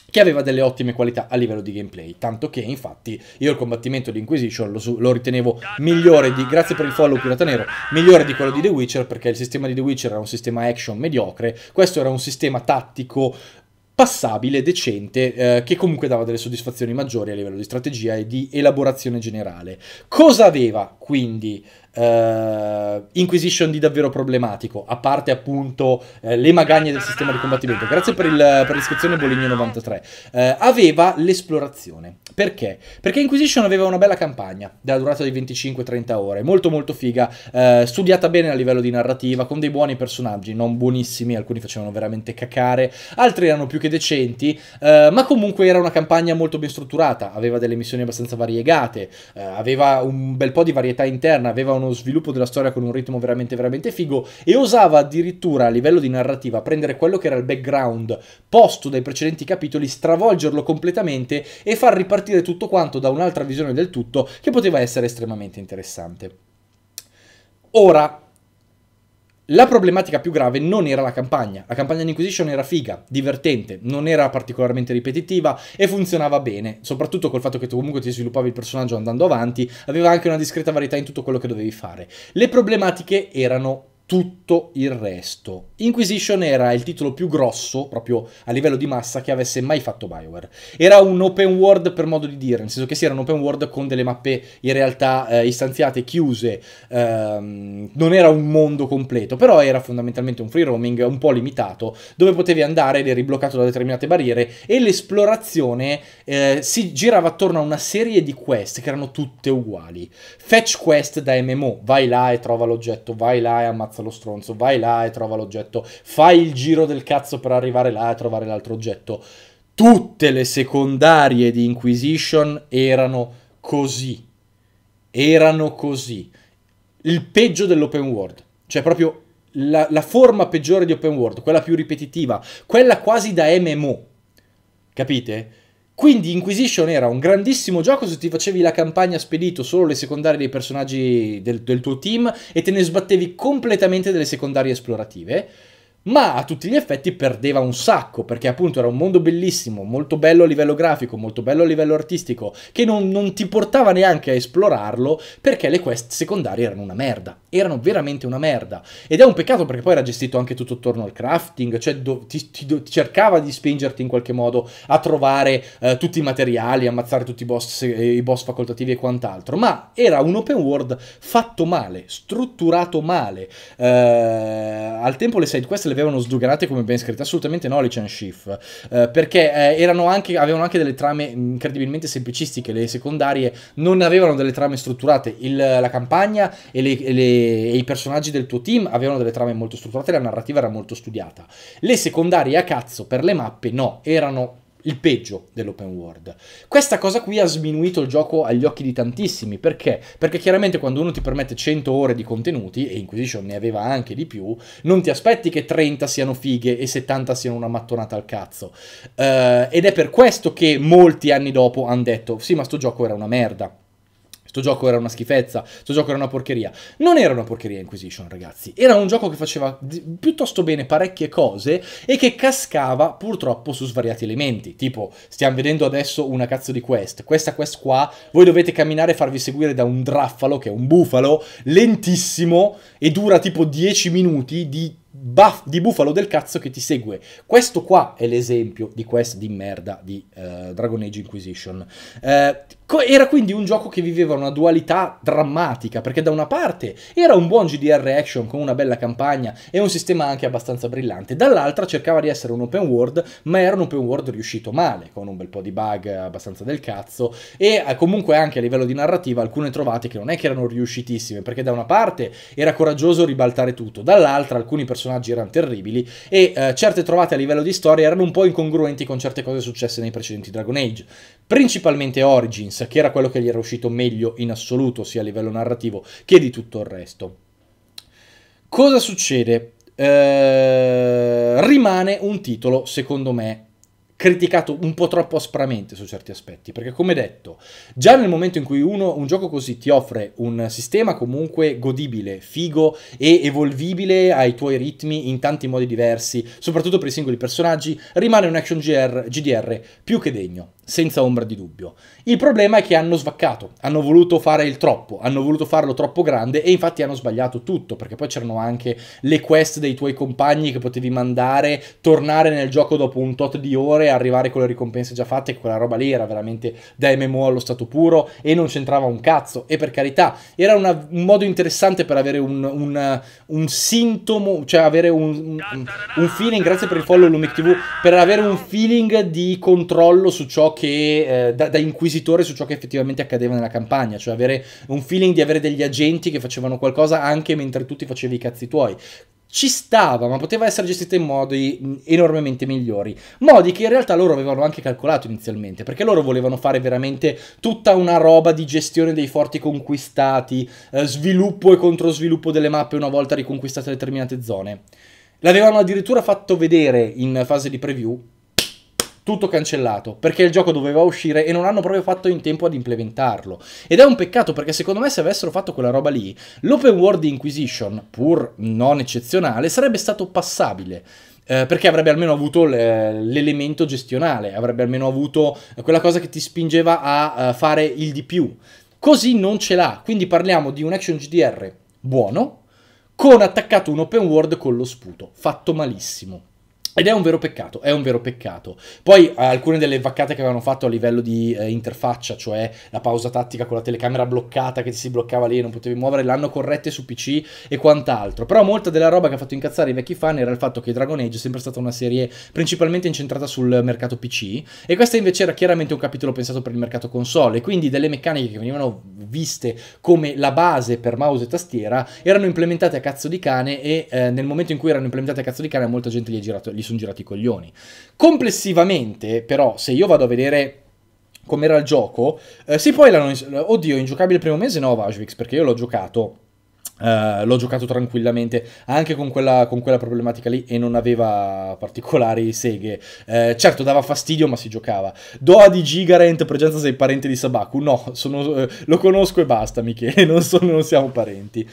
che aveva delle ottime qualità a livello di gameplay, tanto che infatti io il combattimento di Inquisition lo, lo, ritenevo migliore di, grazie per il follow Pirata Nero, migliore di quello di The Witcher perché il sistema di The Witcher era un sistema action mediocre, questo era un sistema tattico passabile, decente, eh, che comunque dava delle soddisfazioni maggiori a livello di strategia e di elaborazione generale. Cosa aveva quindi Uh, Inquisition di davvero problematico, a parte appunto uh, le magagne del sistema di combattimento. Grazie per, il, per l'iscrizione Boligno 93. Uh, aveva l'esplorazione. Perché? Perché Inquisition aveva una bella campagna, della durata di 25-30 ore, molto molto figa, eh, studiata bene a livello di narrativa, con dei buoni personaggi, non buonissimi, alcuni facevano veramente cacare, altri erano più che decenti, ma comunque era una campagna molto ben strutturata, aveva delle missioni abbastanza variegate, aveva un bel po' di varietà interna, aveva un uno sviluppo della storia con un ritmo veramente veramente figo e osava addirittura a livello di narrativa prendere quello che era il background posto dai precedenti capitoli, stravolgerlo completamente e far ripartire tutto quanto da un'altra visione del tutto che poteva essere estremamente interessante. Ora, la problematica più grave non era la campagna. La campagna di Inquisition era figa, divertente, non era particolarmente ripetitiva e funzionava bene, soprattutto col fatto che tu comunque ti sviluppavi il personaggio andando avanti, aveva anche una discreta varietà in tutto quello che dovevi fare. Le problematiche erano tutto il resto. Inquisition era il titolo più grosso, proprio a livello di massa, che avesse mai fatto Bioware. Era un open world per modo di dire, nel senso che si sì, era un open world con delle mappe in realtà eh, istanziate, chiuse, ehm, non era un mondo completo, però era fondamentalmente un free roaming un po' limitato, dove potevi andare ed eri bloccato da determinate barriere e l'esplorazione eh, si girava attorno a una serie di quest che erano tutte uguali. Fetch quest da MMO, vai là e trova l'oggetto, vai là e ammazza ammazza lo stronzo, vai là e trova l'oggetto, fai il giro del cazzo per arrivare là e trovare l'altro oggetto. Tutte le secondarie di Inquisition erano così. Erano così. Il peggio dell'open world. Cioè proprio la, la forma peggiore di open world, quella più ripetitiva, quella quasi da MMO. Capite? Quindi Inquisition era un grandissimo gioco se ti facevi la campagna spedito solo le secondarie dei personaggi del, del tuo team e te ne sbattevi completamente delle secondarie esplorative ma a tutti gli effetti perdeva un sacco, perché appunto era un mondo bellissimo, molto bello a livello grafico, molto bello a livello artistico, che non, non ti portava neanche a esplorarlo, perché le quest secondarie erano una merda, erano veramente una merda. Ed è un peccato perché poi era gestito anche tutto attorno al crafting, cioè do, ti, ti, do, ti cercava di spingerti in qualche modo a trovare eh, tutti i materiali, ammazzare tutti i boss, eh, i boss facoltativi e quant'altro, ma era un open world fatto male, strutturato male. Eh, al tempo le side quest le avevano sdoganate come ben scritte, assolutamente no le Chanshif, eh, perché eh, anche, avevano anche delle trame incredibilmente semplicistiche, le secondarie non avevano delle trame strutturate, Il, la campagna e, le, e, le, e, i personaggi del tuo team avevano delle trame molto strutturate, la narrativa era molto studiata, le secondarie a cazzo per le mappe no, erano il peggio dell'open world. Questa cosa qui ha sminuito il gioco agli occhi di tantissimi, perché? Perché chiaramente quando uno ti permette 100 ore di contenuti, e Inquisition ne aveva anche di più, non ti aspetti che 30 siano fighe e 70 siano una mattonata al cazzo. Uh, ed è per questo che molti anni dopo hanno detto, sì ma sto gioco era una merda sto gioco era una schifezza, sto gioco era una porcheria. Non era una porcheria Inquisition, ragazzi, era un gioco che faceva piuttosto bene parecchie cose e che cascava purtroppo su svariati elementi, tipo stiamo vedendo adesso una cazzo di quest, questa quest qua, voi dovete camminare e farvi seguire da un draffalo, che è un bufalo, lentissimo e dura tipo 10 minuti di buff, di bufalo del cazzo che ti segue. Questo qua è l'esempio di quest di merda di uh, Dragon Age Inquisition. Uh, era quindi un gioco che viveva una dualità drammatica, perché da una parte era un buon GDR action con una bella campagna e un sistema anche abbastanza brillante, dall'altra cercava di essere un open world, ma era un open world riuscito male, con un bel po' di bug abbastanza del cazzo, e eh, comunque anche a livello di narrativa alcune trovate che non è che erano riuscitissime, perché da una parte era coraggioso ribaltare tutto, dall'altra alcuni personaggi erano terribili e eh, certe trovate a livello di storia erano un po' incongruenti con certe cose successe nei precedenti Dragon Age, principalmente Origins Prince, che era quello che gli era uscito meglio in assoluto, sia a livello narrativo che di tutto il resto. Cosa succede? Eh, rimane un titolo, secondo me, criticato un po' troppo aspramente su certi aspetti, perché come detto, già nel momento in cui uno, un gioco così ti offre un sistema comunque godibile, figo e evolvibile ai tuoi ritmi in tanti modi diversi, soprattutto per i singoli personaggi, rimane un action GR, GDR più che degno senza ombra di dubbio. Il problema è che hanno svaccato, hanno voluto fare il troppo, hanno voluto farlo troppo grande e infatti hanno sbagliato tutto, perché poi c'erano anche le quest dei tuoi compagni che potevi mandare, tornare nel gioco dopo un tot di ore, arrivare con le ricompense già fatte, che quella roba lì era veramente da MMO allo stato puro e non c'entrava un cazzo. E per carità, era una, un modo interessante per avere un, un, un sintomo, cioè avere un, un, feeling, grazie per il follow Lumic TV, per avere un feeling di controllo su ciò che, eh, da, da, inquisitore su ciò che effettivamente accadeva nella campagna, cioè avere un feeling di avere degli agenti che facevano qualcosa anche mentre tu ti facevi i cazzi tuoi. Ci stava, ma poteva essere gestita in modi mm, enormemente migliori. Modi che in realtà loro avevano anche calcolato inizialmente, perché loro volevano fare veramente tutta una roba di gestione dei forti conquistati, eh, sviluppo e controsviluppo delle mappe una volta riconquistate determinate zone. L'avevano addirittura fatto vedere in fase di preview tutto cancellato perché il gioco doveva uscire e non hanno proprio fatto in tempo ad implementarlo. Ed è un peccato perché secondo me se avessero fatto quella roba lì, l'open world di Inquisition, pur non eccezionale, sarebbe stato passabile. Eh, perché avrebbe almeno avuto l'elemento gestionale, avrebbe almeno avuto quella cosa che ti spingeva a eh, fare il di più. Così non ce l'ha, quindi parliamo di un action GDR buono, con attaccato un open world con lo sputo, fatto malissimo. Ed è un vero peccato, è un vero peccato. Poi eh, alcune delle vaccate che avevano fatto a livello di eh, interfaccia, cioè la pausa tattica con la telecamera bloccata che ti si bloccava lì e non potevi muovere, l'hanno corrette su PC e quant'altro. Però molta della roba che ha fatto incazzare i vecchi fan era il fatto che Dragon Age è sempre stata una serie principalmente incentrata sul mercato PC e questa invece era chiaramente un capitolo pensato per il mercato console e quindi delle meccaniche che venivano viste come la base per mouse e tastiera erano implementate a cazzo di cane e eh, nel momento in cui erano implementate a cazzo di cane molta gente gli ha girato gli sono girati i coglioni. Complessivamente, però, se io vado a vedere com'era il gioco, eh, sì, poi l'hanno... Oddio, ingiocabile il primo mese no, Vajvix, perché io l'ho giocato eh, l'ho giocato tranquillamente anche con quella, con quella, problematica lì e non aveva particolari seghe. Uh, certo, dava fastidio, ma si giocava. Doa di Gigarent, presenza sei parente di Sabaku? No, sono, uh, lo conosco e basta, Michele, [laughs] non, sono, non siamo parenti.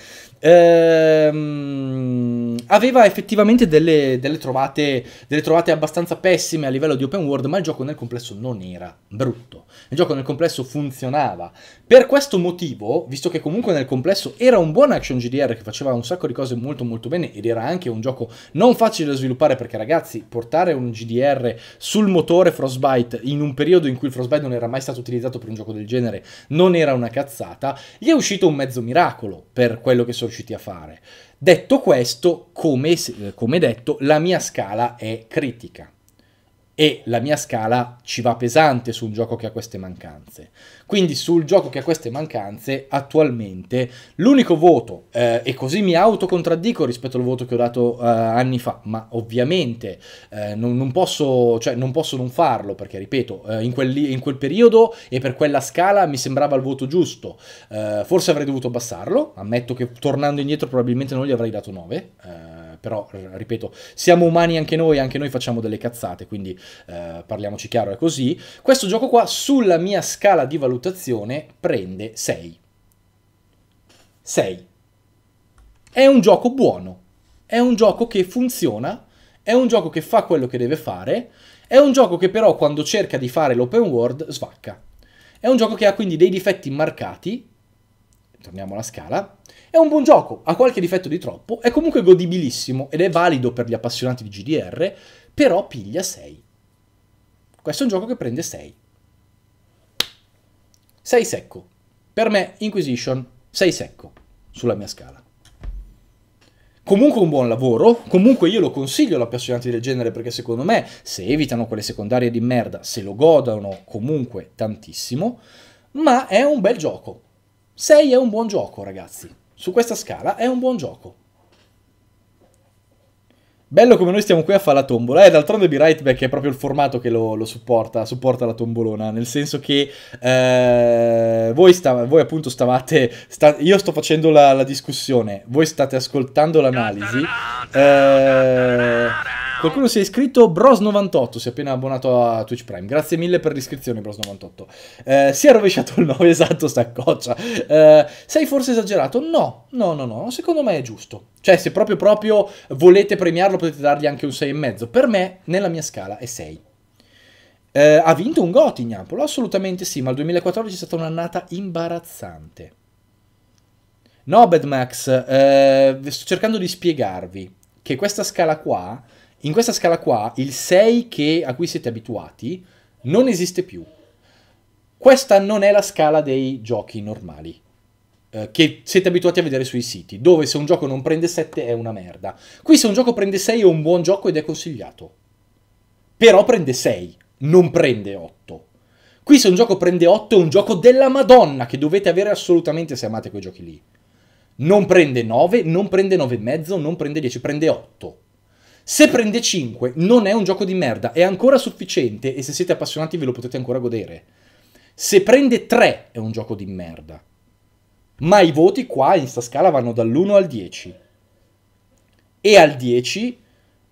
Ehm, aveva effettivamente delle, delle, trovate, delle trovate abbastanza pessime a livello di open world, ma il gioco nel complesso non era brutto. Il gioco nel complesso funzionava. Per questo motivo, visto che comunque nel complesso era un buon action GDR che faceva un sacco di cose molto molto bene ed era anche un gioco non facile da sviluppare perché ragazzi, portare un GDR sul motore Frostbite in un periodo in cui il Frostbite non era mai stato utilizzato per un gioco del genere non era una cazzata, gli è uscito un mezzo miracolo per quello che sono riusciti a fare. Detto questo, come, eh, come detto, la mia scala è critica e la mia scala ci va pesante su un gioco che ha queste mancanze. Quindi sul gioco che ha queste mancanze, attualmente l'unico voto, eh, e così mi autocontraddico rispetto al voto che ho dato eh, anni fa, ma ovviamente eh, non, non, posso, cioè, non, posso, non farlo perché, ripeto, eh, in quel, in, quel, periodo e per quella scala mi sembrava il voto giusto. Eh, forse avrei dovuto abbassarlo, ammetto che tornando indietro probabilmente non gli avrei dato 9 però eh, ripeto, siamo umani anche noi, anche noi facciamo delle cazzate, quindi eh, parliamoci chiaro, è così. Questo gioco qua sulla mia scala di valutazione prende 6. 6. È un gioco buono, è un gioco che funziona, è un gioco che fa quello che deve fare, è un gioco che però quando cerca di fare l'open world svacca. È un gioco che ha quindi dei difetti marcati, torniamo alla scala, è un buon gioco, ha qualche difetto di troppo, è comunque godibilissimo ed è valido per gli appassionati di GDR, però piglia 6. Questo è un gioco che prende 6. 6 secco. Per me Inquisition 6 secco sulla mia scala. Comunque un buon lavoro, comunque io lo consiglio agli appassionati del genere perché secondo me se evitano quelle secondarie di merda se lo godono comunque tantissimo, ma è un bel gioco, 6 è un buon gioco, ragazzi. Su questa scala è un buon gioco. Bello come noi stiamo qui a fare la tombola, eh, d'altronde Be Right Back è proprio il formato che lo, lo supporta, supporta la tombolona, nel senso che eh, voi, sta, voi, appunto stavate, sta, io sto facendo la, la, discussione, voi state ascoltando l'analisi. Eh, Qualcuno si è iscritto, Bros98, si è appena abbonato a Twitch Prime. Grazie mille per l'iscrizione, Bros98. Eh, si è rovesciato il 9, [laughs] esatto, sta Eh, sei forse esagerato? No, no, no, no, secondo me è giusto. Cioè, se proprio proprio volete premiarlo, potete dargli anche un 6,5. Per me, nella mia scala, è 6. Eh, ha vinto un Goti Gnampolo? assolutamente sì, ma il 2014 è stata un'annata imbarazzante. No, Bedmax, eh, sto cercando di spiegarvi che questa scala qua in questa scala qua, il 6 che, a cui siete abituati non esiste più. Questa non è la scala dei giochi normali eh, che siete abituati a vedere sui siti, dove se un gioco non prende 7 è una merda. Qui se un gioco prende 6 è un buon gioco ed è consigliato. Però prende 6, non prende 8. Qui se un gioco prende 8 è un gioco della Madonna che dovete avere assolutamente se amate quei giochi lì. Non prende 9, non prende 9,5, non prende 10, prende 8 se prende 5 non è un gioco di merda, è ancora sufficiente e se siete appassionati ve lo potete ancora godere. Se prende 3 è un gioco di merda. Ma i voti qua in sta scala vanno dall'1 al 10. E al 10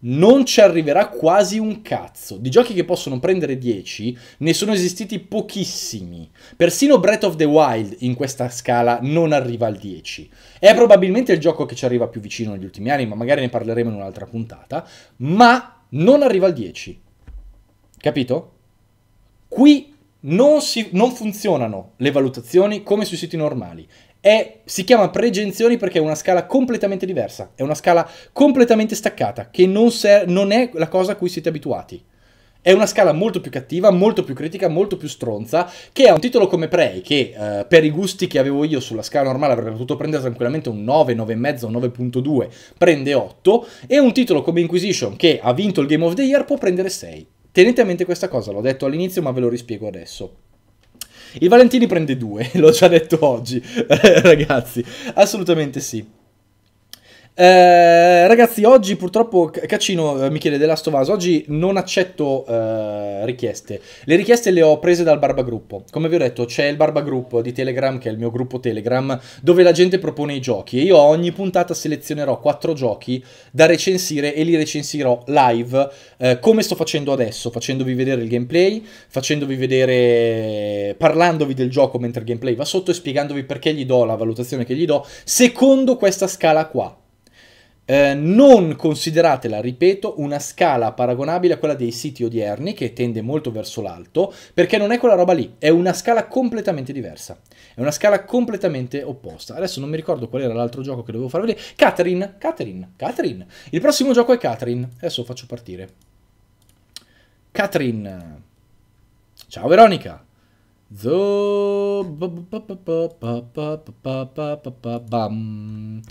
non ci arriverà quasi un cazzo. Di giochi che possono prendere 10, ne sono esistiti pochissimi. Persino Breath of the Wild in questa scala non arriva al 10. È probabilmente il gioco che ci arriva più vicino negli ultimi anni, ma magari ne parleremo in un'altra puntata, ma non arriva al 10. Capito? Qui non, si, non funzionano le valutazioni come sui siti normali. È, si chiama pregenzioni perché è una scala completamente diversa, è una scala completamente staccata, che non, non è la cosa a cui siete abituati. È una scala molto più cattiva, molto più critica, molto più stronza, che ha un titolo come Prey, che eh, per i gusti che avevo io sulla scala normale avrebbe potuto prendere tranquillamente un 9, 9,5, 9.2, prende 8, e un titolo come Inquisition, che ha vinto il Game of the Year, può prendere 6. Tenete a mente questa cosa, l'ho detto all'inizio ma ve lo rispiego adesso. Il Valentini prende due, [laughs] l'ho già detto oggi, [laughs] ragazzi, assolutamente sì. Eh, ragazzi, oggi purtroppo Caccino eh, Michele dell'Astovaso, oggi non accetto eh, richieste. Le richieste le ho prese dal barbagruppo. Come vi ho detto, c'è il barbagruppo di Telegram, che è il mio gruppo Telegram, dove la gente propone i giochi e io a ogni puntata selezionerò quattro giochi da recensire e li recensirò live, eh, come sto facendo adesso, facendovi vedere il gameplay, facendovi vedere parlandovi del gioco mentre il gameplay va sotto e spiegandovi perché gli do la valutazione che gli do secondo questa scala qua non consideratela, ripeto, una scala paragonabile a quella dei siti odierni che tende molto verso l'alto, perché non è quella roba lì, è una scala completamente diversa, è una scala completamente opposta. Adesso non mi ricordo qual era l'altro gioco che dovevo far vedere. Catherine, Catherine, Catherine. Il prossimo gioco è Catherine. Adesso faccio partire. Catherine. Ciao Veronica. Zo... Bam.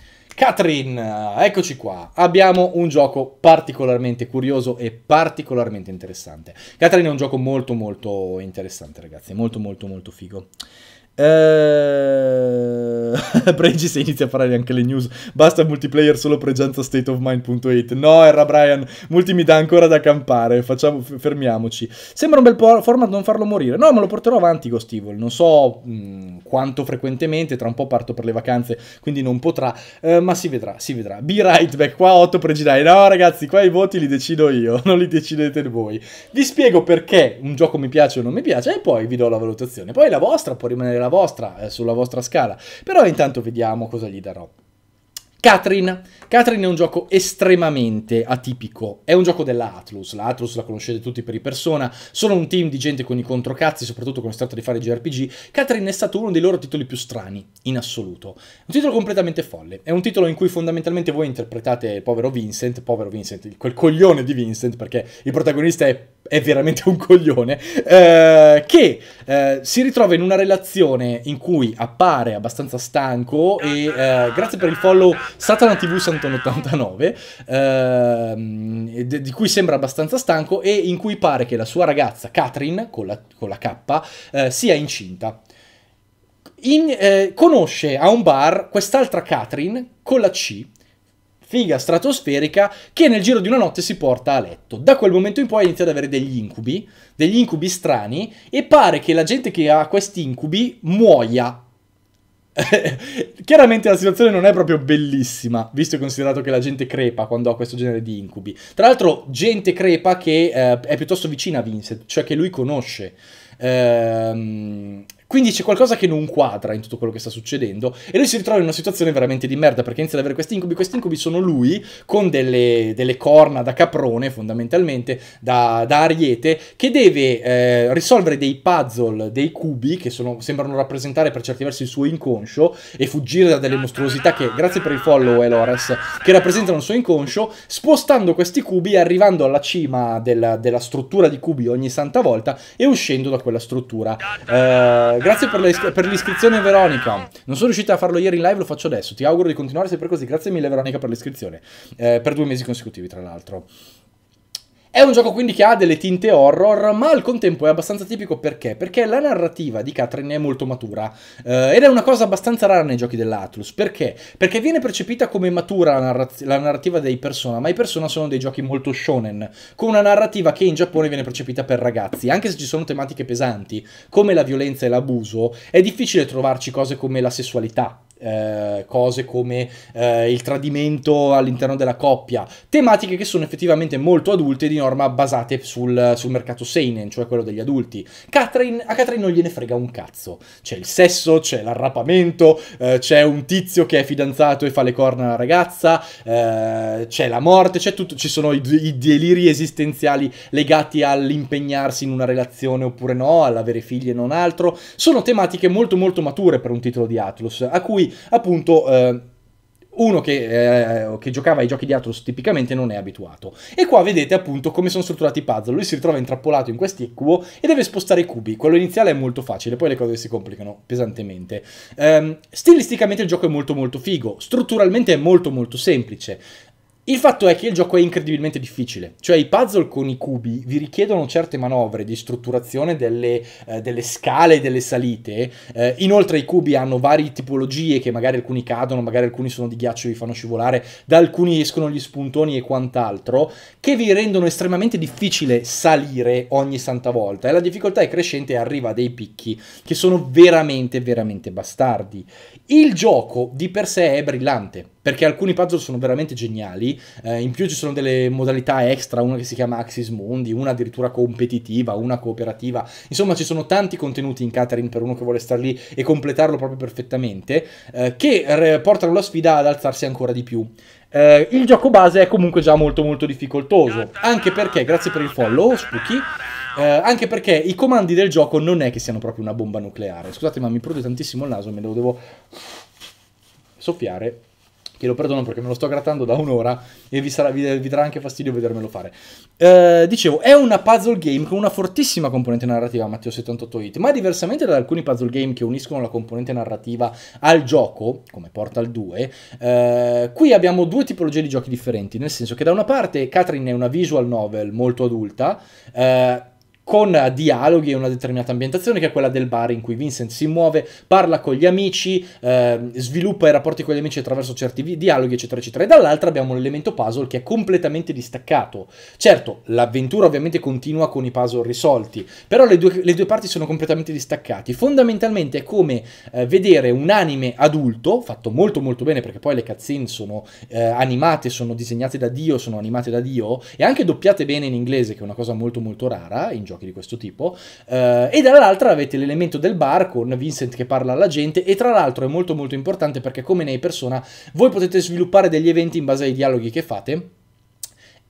Katrin, eccoci qua. Abbiamo un gioco particolarmente curioso e particolarmente interessante. Katrin è un gioco molto molto interessante, ragazzi, molto molto molto figo. Eh... [laughs] Pregi se inizia a fare anche le news. Basta multiplayer solo pregianza stateofmind.8. No, Erra Brian, multi mi dà ancora da campare. Facciamo, fermiamoci. Sembra un bel po- format non farlo morire. No, me lo porterò avanti Ghost Evil. Non so mh, mm, quanto frequentemente, tra un po' parto per le vacanze, quindi non potrà. Eh, ma si vedrà, si vedrà. Be right back, qua 8 pregi dai. No, ragazzi, qua i voti li decido io, [laughs] non li decidete voi. Vi spiego perché un gioco mi piace o non mi piace e poi vi do la valutazione. Poi la vostra può rimanere la vostra, eh, sulla vostra scala. Però intanto vediamo cosa gli darò. Catherine. Catherine è un gioco estremamente atipico, è un gioco della Atlus, la Atlus la conoscete tutti per i persona, sono un team di gente con i controcazzi, soprattutto quando si tratta di fare JRPG, Catherine è stato uno dei loro titoli più strani, in assoluto. Un titolo completamente folle, è un titolo in cui fondamentalmente voi interpretate povero Vincent, povero Vincent, quel coglione di Vincent, perché il protagonista è, è veramente un coglione, eh, che eh, si ritrova in una relazione in cui appare abbastanza stanco e eh, grazie per il follow Saturn TV 189, ehm, di cui sembra abbastanza stanco e in cui pare che la sua ragazza Katrin, con la, con la K, eh, sia incinta. In, eh, conosce a un bar quest'altra Katrin con la C figa stratosferica che nel giro di una notte si porta a letto. Da quel momento in poi inizia ad avere degli incubi, degli incubi strani e pare che la gente che ha questi incubi muoia [laughs] Chiaramente la situazione non è proprio bellissima, visto e considerato che la gente crepa quando ha questo genere di incubi. Tra l'altro, gente crepa che eh, è piuttosto vicina a Vincent, cioè che lui conosce. Ehm, quindi c'è qualcosa che non quadra in tutto quello che sta succedendo e lui si ritrova in una situazione veramente di merda perché inizia ad avere questi incubi. Questi incubi sono lui con delle, delle corna da caprone fondamentalmente, da, da ariete, che deve eh, risolvere dei puzzle, dei cubi che sono, sembrano rappresentare per certi versi il suo inconscio e fuggire da delle mostruosità che, grazie per il follow Elores, eh, che rappresentano il suo inconscio, spostando questi cubi e arrivando alla cima della, della struttura di cubi ogni santa volta e uscendo da quella struttura. Eh, grazie per, l'iscri ah. per l'iscrizione Veronica. Non sono riuscita a farlo ieri in live, lo faccio adesso. Ti auguro di continuare sempre così. Grazie mille Veronica per l'iscrizione. Eh, per due mesi consecutivi, tra l'altro. È un gioco quindi che ha delle tinte horror, ma al contempo è abbastanza tipico perché? Perché la narrativa di Catherine è molto matura, eh, ed è una cosa abbastanza rara nei giochi dell'Atlus. Perché? Perché viene percepita come matura la, narraz- la, narrativa dei Persona, ma i Persona sono dei giochi molto shonen, con una narrativa che in Giappone viene percepita per ragazzi, anche se ci sono tematiche pesanti, come la violenza e l'abuso, è difficile trovarci cose come la sessualità, eh, cose come eh, il tradimento all'interno della coppia, tematiche che sono effettivamente molto adulte e di norma basate sul, sul, mercato seinen, cioè quello degli adulti. Catherine, a Catherine non gliene frega un cazzo, c'è il sesso, c'è l'arrapamento, eh, c'è un tizio che è fidanzato e fa le corna alla ragazza, eh, c'è la morte, c'è tutto, ci sono i, i deliri esistenziali legati all'impegnarsi in una relazione oppure no, all'avere figli e non altro, sono tematiche molto molto mature per un titolo di Atlus, a cui appunto... Eh, uno che, eh, che, giocava ai giochi di Atlus tipicamente non è abituato. E qua vedete appunto come sono strutturati i puzzle. Lui si ritrova intrappolato in questi cubo e deve spostare i cubi. Quello iniziale è molto facile, poi le cose si complicano pesantemente. Um, stilisticamente il gioco è molto molto figo, strutturalmente è molto molto semplice. Il fatto è che il gioco è incredibilmente difficile, cioè i puzzle con i cubi vi richiedono certe manovre di strutturazione delle, eh, delle scale e delle salite, eh, inoltre i cubi hanno varie tipologie che magari alcuni cadono, magari alcuni sono di ghiaccio e vi fanno scivolare, da alcuni escono gli spuntoni e quant'altro, che vi rendono estremamente difficile salire ogni santa volta e la difficoltà è crescente e arriva a dei picchi che sono veramente veramente bastardi. Il gioco di per sé è brillante, perché alcuni puzzle sono veramente geniali, eh, in più ci sono delle modalità extra, una che si chiama Axis Mundi, una addirittura competitiva, una cooperativa, insomma ci sono tanti contenuti in Catherine per uno che vuole star lì e completarlo proprio perfettamente, eh, che portano la sfida ad alzarsi ancora di più. Eh, il gioco base è comunque già molto molto difficoltoso, anche perché, grazie per il follow, Spooky, eh, anche perché i comandi del gioco non è che siano proprio una bomba nucleare. Scusate, ma mi prude tantissimo il naso, me lo devo soffiare. Che lo perdono perché me lo sto grattando da un'ora e vi, sarà, vi, vi darà anche fastidio vedermelo fare. Eh, dicevo, è una puzzle game con una fortissima componente narrativa, Matteo 78 Hit, ma diversamente da alcuni puzzle game che uniscono la componente narrativa al gioco, come Portal 2, eh, qui abbiamo due tipologie di giochi differenti, nel senso che da una parte Catherine è una visual novel molto adulta, eh, con dialoghi e una determinata ambientazione che è quella del bar in cui Vincent si muove, parla con gli amici, eh, sviluppa i rapporti con gli amici attraverso certi dialoghi, eccetera, eccetera. E dall'altra abbiamo l'elemento puzzle che è completamente distaccato. Certo, l'avventura ovviamente continua con i puzzle risolti, però le due, le due parti sono completamente distaccate. Fondamentalmente è come eh, vedere un anime adulto, fatto molto molto bene perché poi le cutscene sono eh, animate, sono disegnate da Dio, sono animate da Dio e anche doppiate bene in inglese, che è una cosa molto molto rara in gioco giochi di questo tipo, eh, e dall'altra avete l'elemento del bar con Vincent che parla alla gente e tra l'altro è molto molto importante perché come nei persona voi potete sviluppare degli eventi in base ai dialoghi che fate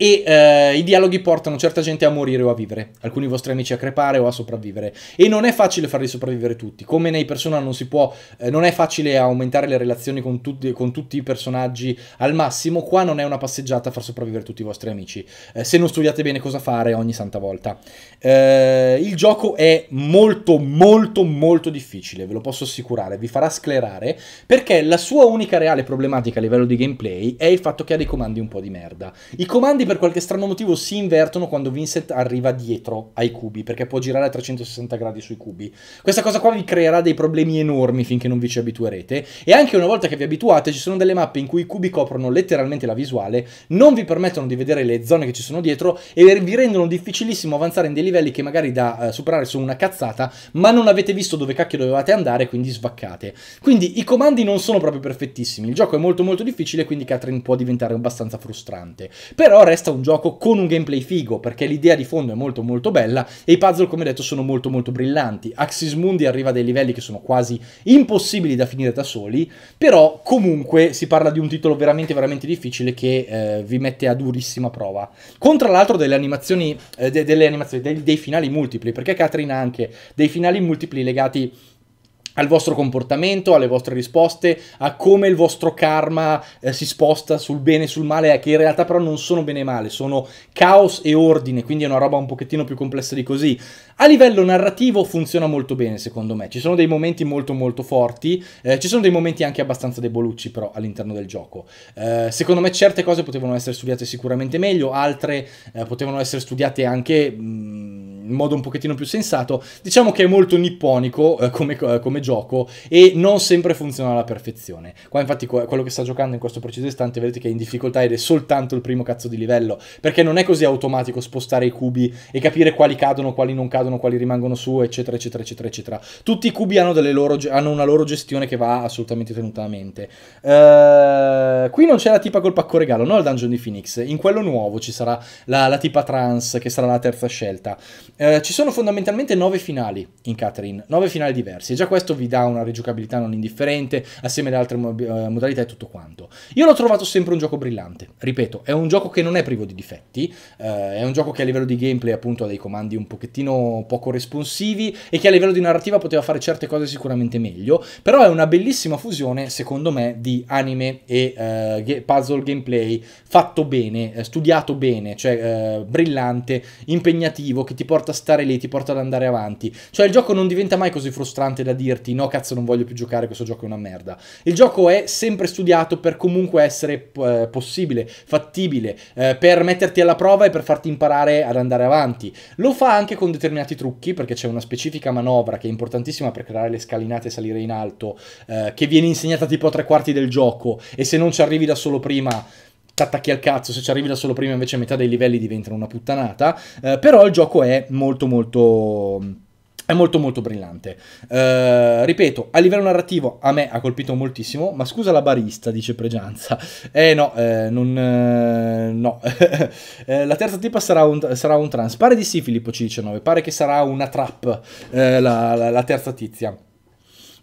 e eh, i dialoghi portano certa gente a morire o a vivere, alcuni vostri amici a crepare o a sopravvivere e non è facile farli sopravvivere tutti, come nei persona non si può, eh, non è facile aumentare le relazioni con, tutti, con tutti i personaggi al massimo, qua non è una passeggiata far sopravvivere tutti i vostri amici, eh, se non studiate bene cosa fare ogni santa volta. Eh, il gioco è molto molto molto difficile, ve lo posso assicurare, vi farà sclerare perché la sua unica reale problematica a livello di gameplay è il fatto che ha dei comandi un po' di merda. I comandi per qualche strano motivo si invertono quando Vincent arriva dietro ai cubi, perché può girare a 360 gradi sui cubi. Questa cosa qua vi creerà dei problemi enormi finché non vi ci abituerete, e anche una volta che vi abituate ci sono delle mappe in cui i cubi coprono letteralmente la visuale, non vi permettono di vedere le zone che ci sono dietro e vi rendono difficilissimo avanzare in dei livelli che magari da uh, superare sono una cazzata, ma non avete visto dove cacchio dovevate andare, quindi svaccate. Quindi i comandi non sono proprio perfettissimi, il gioco è molto molto difficile, quindi Catherine può diventare abbastanza frustrante. Però resta resta un gioco con un gameplay figo, perché l'idea di fondo è molto molto bella e i puzzle, come detto, sono molto molto brillanti. Axis Mundi arriva a dei livelli che sono quasi impossibili da finire da soli, però comunque si parla di un titolo veramente veramente difficile che eh, vi mette a durissima prova. Con tra l'altro delle animazioni, eh, de delle animazioni dei, dei finali multipli, perché Katrina ha anche dei finali multipli legati al vostro comportamento, alle vostre risposte, a come il vostro karma eh, si sposta sul bene e sul male, che in realtà però non sono bene e male, sono caos e ordine, quindi è una roba un pochettino più complessa di così. A livello narrativo funziona molto bene, secondo me. Ci sono dei momenti molto molto forti, eh, ci sono dei momenti anche abbastanza debolucci, però, all'interno del gioco. Eh, secondo me certe cose potevano essere studiate sicuramente meglio, altre eh, potevano essere studiate anche... Mh, mm, in modo un pochettino più sensato, diciamo che è molto nipponico eh, come, eh, come, gioco e non sempre funziona alla perfezione. Qua infatti quello che sta giocando in questo preciso istante vedete che è in difficoltà ed è soltanto il primo cazzo di livello, perché non è così automatico spostare i cubi e capire quali cadono, quali non cadono, quali rimangono su, eccetera, eccetera, eccetera, eccetera. Tutti i cubi hanno, loro, hanno una loro gestione che va assolutamente tenuta a mente. Uh, qui non c'è la tipa col pacco regalo, no al dungeon di Phoenix, in quello nuovo ci sarà la, la tipa trans che sarà la terza scelta. Eh, ci sono fondamentalmente nove finali in Catherine, nove finali diversi, e già questo vi dà una rigiocabilità non indifferente, assieme ad altre mo eh, modalità e tutto quanto. Io l'ho trovato sempre un gioco brillante, ripeto, è un gioco che non è privo di difetti, eh, è un gioco che a livello di gameplay appunto ha dei comandi un pochettino poco responsivi e che a livello di narrativa poteva fare certe cose sicuramente meglio, però è una bellissima fusione, secondo me, di anime e eh, puzzle gameplay fatto bene, eh, studiato bene, cioè brillante, impegnativo, che ti porta porta a stare lì, ti porta ad andare avanti. Cioè il gioco non diventa mai così frustrante da dirti no cazzo non voglio più giocare, questo gioco è una merda. Il gioco è sempre studiato per comunque essere eh, possibile, fattibile, eh, per metterti alla prova e per farti imparare ad andare avanti. Lo fa anche con determinati trucchi perché c'è una specifica manovra che è importantissima per creare le scalinate e salire in alto eh, che viene insegnata tipo a tre quarti del gioco e se non ci arrivi da solo prima t'attacchi al cazzo, se ci arrivi da solo prima invece metà dei livelli diventano una puttanata, eh, però il gioco è molto molto è molto molto brillante. Uh, ripeto, a livello narrativo a me ha colpito moltissimo, ma scusa la barista, dice Pregianza. Eh no, eh, non... Eh, no. [laughs] Eh, la terza tipa sarà un, sarà un trans. Pare di sì, Filippo C19, pare che sarà una trap eh, la, la, la terza tizia.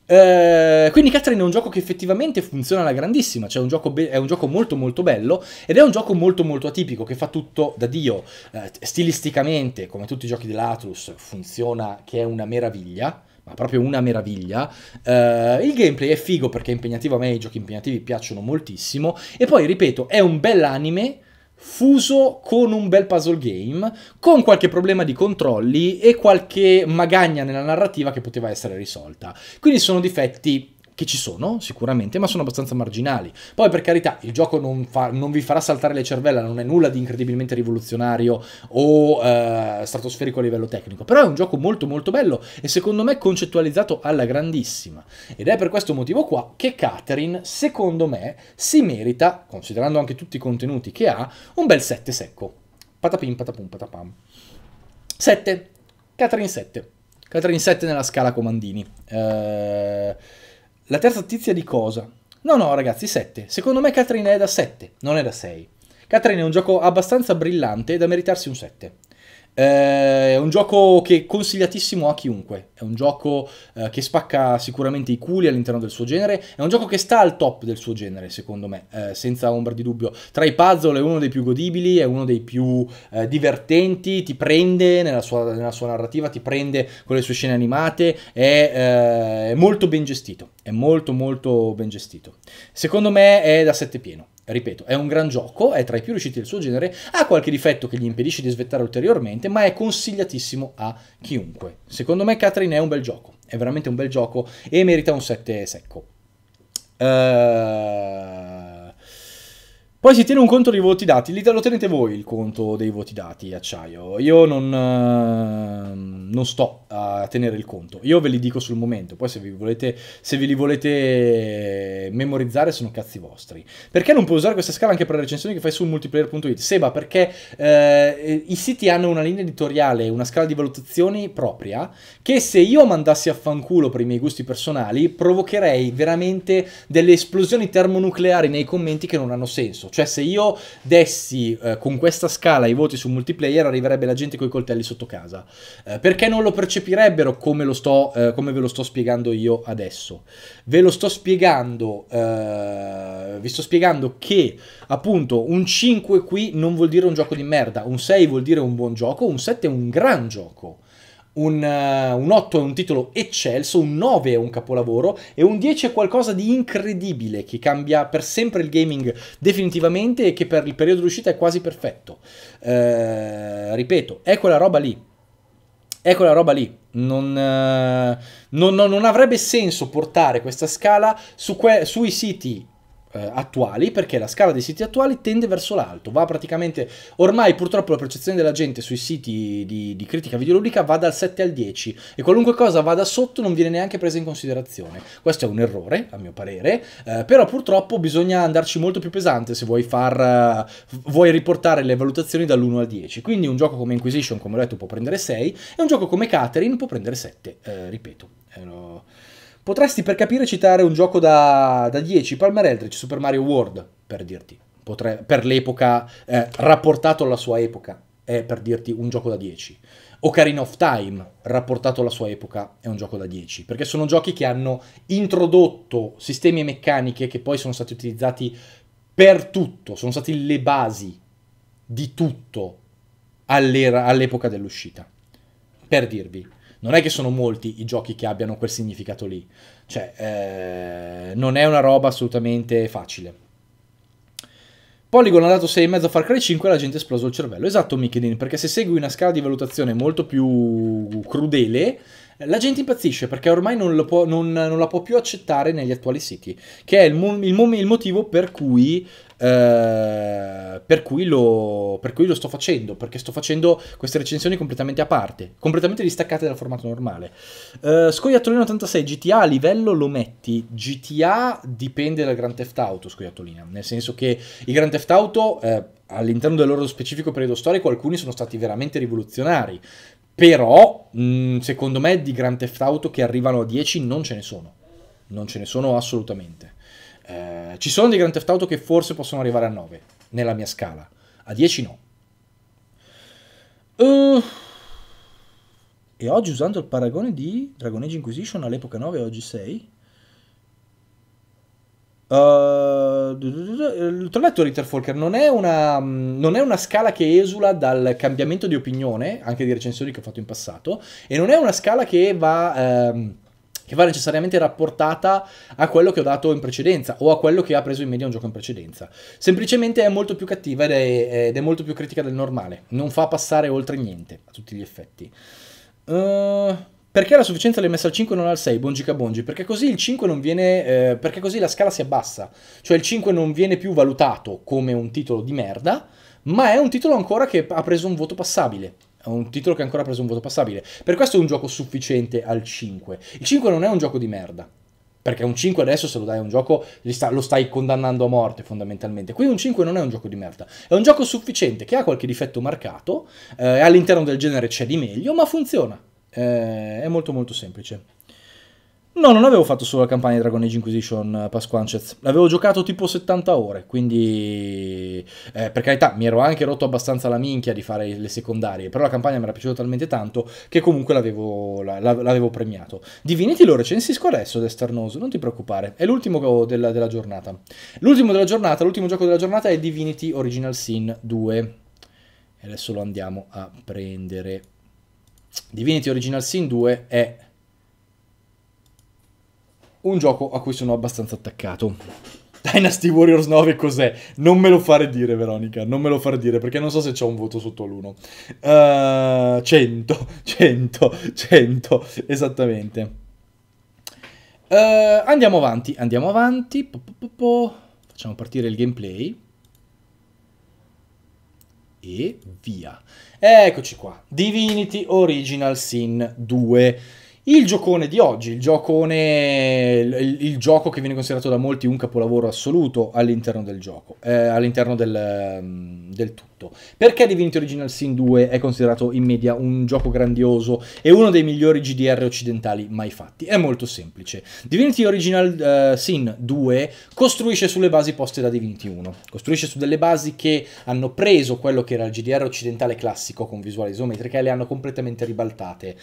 Eh, quindi Catherine è un gioco che effettivamente funziona alla grandissima, cioè un be- è un gioco molto molto bello ed è un gioco molto molto atipico che fa tutto da Dio, eh, stilisticamente come tutti i giochi dell'Atlus funziona che è una meraviglia, ma proprio una meraviglia. Uh, il gameplay è figo perché è impegnativo, a me i giochi impegnativi piacciono moltissimo. E poi, ripeto, è un bel anime fuso con un bel puzzle game, con qualche problema di controlli e qualche magagna nella narrativa che poteva essere risolta. Quindi sono difetti che ci sono sicuramente, ma sono abbastanza marginali. Poi per carità, il gioco non, fa, non vi farà saltare le cervella, non è nulla di incredibilmente rivoluzionario o eh, stratosferico a livello tecnico, però è un gioco molto molto bello e secondo me concettualizzato alla grandissima. Ed è per questo motivo qua che Catherine, secondo me, si merita, considerando anche tutti i contenuti che ha, un bel 7 secco. Patapim, patapum, patapam. 7. Catherine 7. Catherine 7 nella scala comandini. Eh... La terza tizia di cosa? No, no, ragazzi, 7. Secondo me Catherine è da 7, non è da 6. Catherine è un gioco abbastanza brillante da meritarsi un 7. Eh, è un gioco che è consigliatissimo a chiunque, è un gioco eh, che spacca sicuramente i culi all'interno del suo genere, è un gioco che sta al top del suo genere secondo me, eh, senza ombra di dubbio. Tra i puzzle è uno dei più godibili, è uno dei più eh, divertenti, ti prende nella sua, nella sua, narrativa, ti prende con le sue scene animate, è, eh, è molto ben gestito, è molto molto ben gestito. Secondo me è da sette pieno. Ripeto, è un gran gioco, è tra i più riusciti del suo genere, ha qualche difetto che gli impedisce di svettare ulteriormente, ma è consigliatissimo a chiunque. Secondo me Catherine è un bel gioco, è veramente un bel gioco e merita un 7 secco. Ehm... Uh... Poi si tiene un conto dei voti dati, lì lo tenete voi il conto dei voti dati, acciaio. Io non, uh, non sto a tenere il conto, io ve li dico sul momento, poi se, volete, se ve li volete memorizzare sono cazzi vostri. Perché non puoi usare questa scala anche per le recensioni che fai su multiplayer.it? Seba, perché uh, i siti hanno una linea editoriale, una scala di valutazioni propria, che se io mandassi a fanculo per i miei gusti personali, provocherei veramente delle esplosioni termonucleari nei commenti che non hanno senso senso. Cioè, se io dessi eh, con questa scala i voti su multiplayer, arriverebbe la gente con i coltelli sotto casa. Eh, perché non lo percepirebbero come, lo sto, eh, come, ve lo sto spiegando io adesso? Ve lo sto spiegando, eh, vi sto spiegando che appunto un 5 qui non vuol dire un gioco di merda, un 6 vuol dire un buon gioco, un 7 è un gran gioco un, uh, un 8 è un titolo eccelso, un 9 è un capolavoro e un 10 è qualcosa di incredibile che cambia per sempre il gaming definitivamente e che per il periodo di uscita è quasi perfetto. Uh, ripeto, è quella roba lì. È quella roba lì. Non, uh, non, non, non avrebbe senso portare questa scala su que- sui siti eh, attuali, perché la scala dei siti attuali tende verso l'alto, va praticamente, ormai purtroppo la percezione della gente sui siti di, di critica videoludica va dal 7 al 10 e qualunque cosa vada sotto non viene neanche presa in considerazione. Questo è un errore, a mio parere, eh, però purtroppo bisogna andarci molto più pesante se vuoi, far, uh, vuoi riportare le valutazioni dall'1 al 10. Quindi un gioco come Inquisition, come ho detto, può prendere 6 e un gioco come Catherine può prendere 7, eh, ripeto. Eh, no Potresti per capire citare un gioco da, da 10, Palmer Eldritch, Super Mario World, per dirti. Potre, per l'epoca, eh, rapportato alla sua epoca, è per dirti un gioco da 10. Ocarina of Time, rapportato alla sua epoca, è un gioco da 10, perché sono giochi che hanno introdotto sistemi e meccaniche che poi sono stati utilizzati per tutto, sono stati le basi di tutto all'epoca dell'uscita. Per dirvi, non è che sono molti i giochi che abbiano quel significato lì, cioè eh, non è una roba assolutamente facile. Polygon ha dato 6,5 a Far Cry 5 e la gente è esploso il cervello. Esatto, Mikedin, perché se segui una scala di valutazione molto più crudele, eh, la gente impazzisce perché ormai non, può, non, non la può più accettare negli attuali siti, che è il, il, il motivo per cui eh, per, cui lo, per, cui lo, sto facendo, perché sto facendo queste recensioni completamente a parte, completamente distaccate dal formato normale. Eh, Scoiattolino 86, GTA a livello lo metti? GTA dipende dal Grand Theft Auto, Scoiattolina, nel senso che i Grand Theft Auto... Eh, all'interno del loro specifico periodo storico alcuni sono stati veramente rivoluzionari, però mh, mm, secondo me di Grand Theft Auto che arrivano a 10 non ce ne sono, non ce ne sono assolutamente. Eh, ci sono dei Grand Theft Auto che forse possono arrivare a 9 nella mia scala, a 10 no. Uh, e oggi usando il paragone di Dragon Age Inquisition all'epoca 9 e oggi 6? Uh, eh, tra l'altro Ritterfolker non è, una, mm, non è una scala che esula dal cambiamento di opinione, anche di recensioni che ho fatto in passato, e non è una scala che va... Um, che va necessariamente rapportata a quello che ho dato in precedenza o a quello che ha preso in media un gioco in precedenza. Semplicemente è molto più cattiva ed è, ed è molto più critica del normale, non fa passare oltre niente a tutti gli effetti. Uh... Perché la sufficienza l'hai messa al 5 e non al 6? Bongica bongi. Perché così il 5 non viene. Eh, perché così la scala si abbassa. Cioè il 5 non viene più valutato come un titolo di merda, ma è un titolo ancora che ha preso un voto passabile un titolo che ha ancora preso un voto passabile. Per questo è un gioco sufficiente al 5. Il 5 non è un gioco di merda. Perché un 5 adesso se lo dai a un gioco lo stai condannando a morte fondamentalmente. Qui un 5 non è un gioco di merda, è un gioco sufficiente che ha qualche difetto marcato, eh, all'interno del genere c'è di meglio, ma funziona. Eh, è molto molto semplice. No, non avevo fatto solo la campagna di Dragon Age Inquisition eh, Pasquanchez, l'avevo giocato tipo 70 ore, quindi eh, per carità mi ero anche rotto abbastanza la minchia di fare le secondarie, però la campagna mi era piaciuta talmente tanto che comunque l'avevo, l'avevo premiato. Divinity lo recensisco adesso, Desternoso, non ti preoccupare, è l'ultimo della, della giornata. L'ultimo della giornata, l'ultimo gioco della giornata è Divinity Original Sin 2. E adesso lo andiamo a prendere. Divinity Original Sin 2 è un gioco a cui sono abbastanza attaccato. Dynasty Warriors 9 cos'è? Non me lo fare dire, Veronica, non me lo fare dire, perché non so se c'è un voto sotto l'1. Uh, 100, 100, 100, esattamente. Uh, andiamo avanti, andiamo avanti. Po, po, po, Facciamo partire il gameplay. E via. Eccoci qua. Divinity Original Sin 2. Il giocone di oggi, il, giocone, il, il, gioco che viene considerato da molti un capolavoro assoluto all'interno del gioco, eh, all'interno del, mm, del, tutto. Perché Divinity Original Sin 2 è considerato in media un gioco grandioso e uno dei migliori GDR occidentali mai fatti? È molto semplice. Divinity Original uh, Sin 2 costruisce sulle basi poste da Divinity 1, costruisce su delle basi che hanno preso quello che era il GDR occidentale classico con visuale isometrica e le hanno completamente ribaltate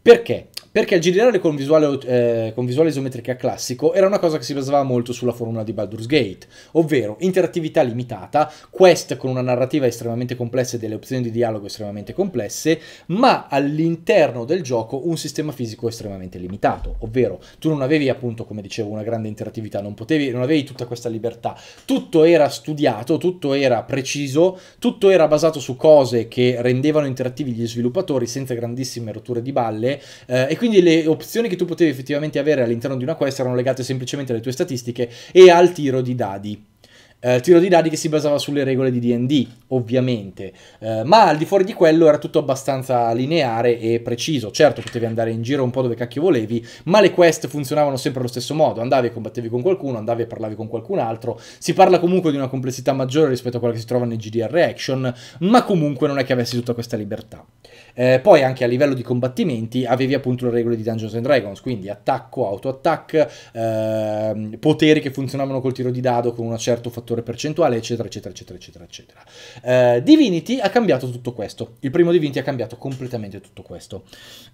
perché? Perché il girare con visuale, eh, con visuale isometrica classico era una cosa che si basava molto sulla formula di Baldur's Gate, ovvero interattività limitata, quest con una narrativa estremamente complessa e delle opzioni di dialogo estremamente complesse, ma all'interno del gioco un sistema fisico estremamente limitato, ovvero tu non avevi appunto, come dicevo, una grande interattività, non, potevi, non avevi tutta questa libertà, tutto era studiato, tutto era preciso, tutto era basato su cose che rendevano interattivi gli sviluppatori senza grandissime rotture di balle grande eh, e quindi le opzioni che tu potevi effettivamente avere all'interno di una quest erano legate semplicemente alle tue statistiche e al tiro di dadi. Eh, tiro di dadi che si basava sulle regole di DD, ovviamente, eh, ma al di fuori di quello era tutto abbastanza lineare e preciso. Certo, potevi andare in giro un po' dove cacchio volevi, ma le quest funzionavano sempre allo stesso modo: andavi e combattevi con qualcuno, andavi e parlavi con qualcun altro. Si parla comunque di una complessità maggiore rispetto a quella che si trova nei GDR Action, ma comunque non è che avessi tutta questa libertà. Eh, poi anche a livello di combattimenti avevi appunto le regole di Dungeons and Dragons, quindi attacco, autoattack, ehm, poteri che funzionavano col tiro di dado con una certa fattura fattore percentuale, eccetera, eccetera, eccetera, eccetera, eccetera. Eh, Divinity ha cambiato tutto questo. Il primo Divinity ha cambiato completamente tutto questo.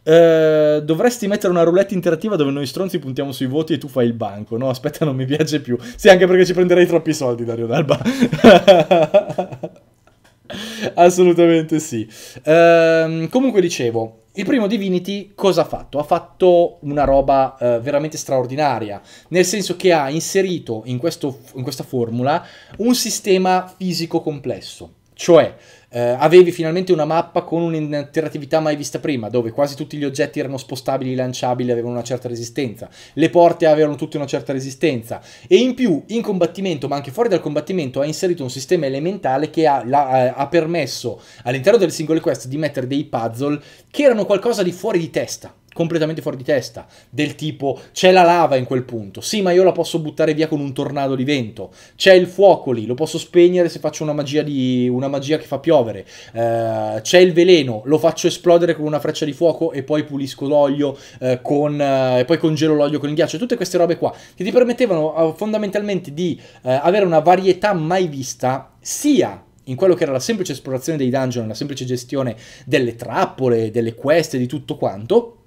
Eh, dovresti mettere una roulette interattiva dove noi stronzi puntiamo sui voti e tu fai il banco. No, aspetta, non mi piace più. Sì, anche perché ci prenderei troppi soldi, Dario D'Alba. [laughs] Assolutamente sì. Ehm, comunque dicevo, il primo Divinity cosa ha fatto? Ha fatto una roba eh, veramente straordinaria, nel senso che ha inserito in, questo, in questa formula un sistema fisico complesso, cioè eh, avevi finalmente una mappa con un'interattività mai vista prima, dove quasi tutti gli oggetti erano spostabili, lanciabili, avevano una certa resistenza, le porte avevano tutte una certa resistenza e in più in combattimento, ma anche fuori dal combattimento, ha inserito un sistema elementale che ha, la, eh, ha permesso all'interno delle singole quest di mettere dei puzzle che erano qualcosa di fuori di testa completamente fuori di testa, del tipo c'è la lava in quel punto, sì ma io la posso buttare via con un tornado di vento, c'è il fuoco lì, lo posso spegnere se faccio una magia, di, una magia che fa piovere, uh, c'è il veleno, lo faccio esplodere con una freccia di fuoco e poi pulisco l'olio uh, con, uh, e poi congelo l'olio con il ghiaccio, tutte queste robe qua che ti permettevano fondamentalmente di avere una varietà mai vista sia in quello che era la semplice esplorazione dei dungeon, la semplice gestione delle trappole, delle quest e di tutto quanto,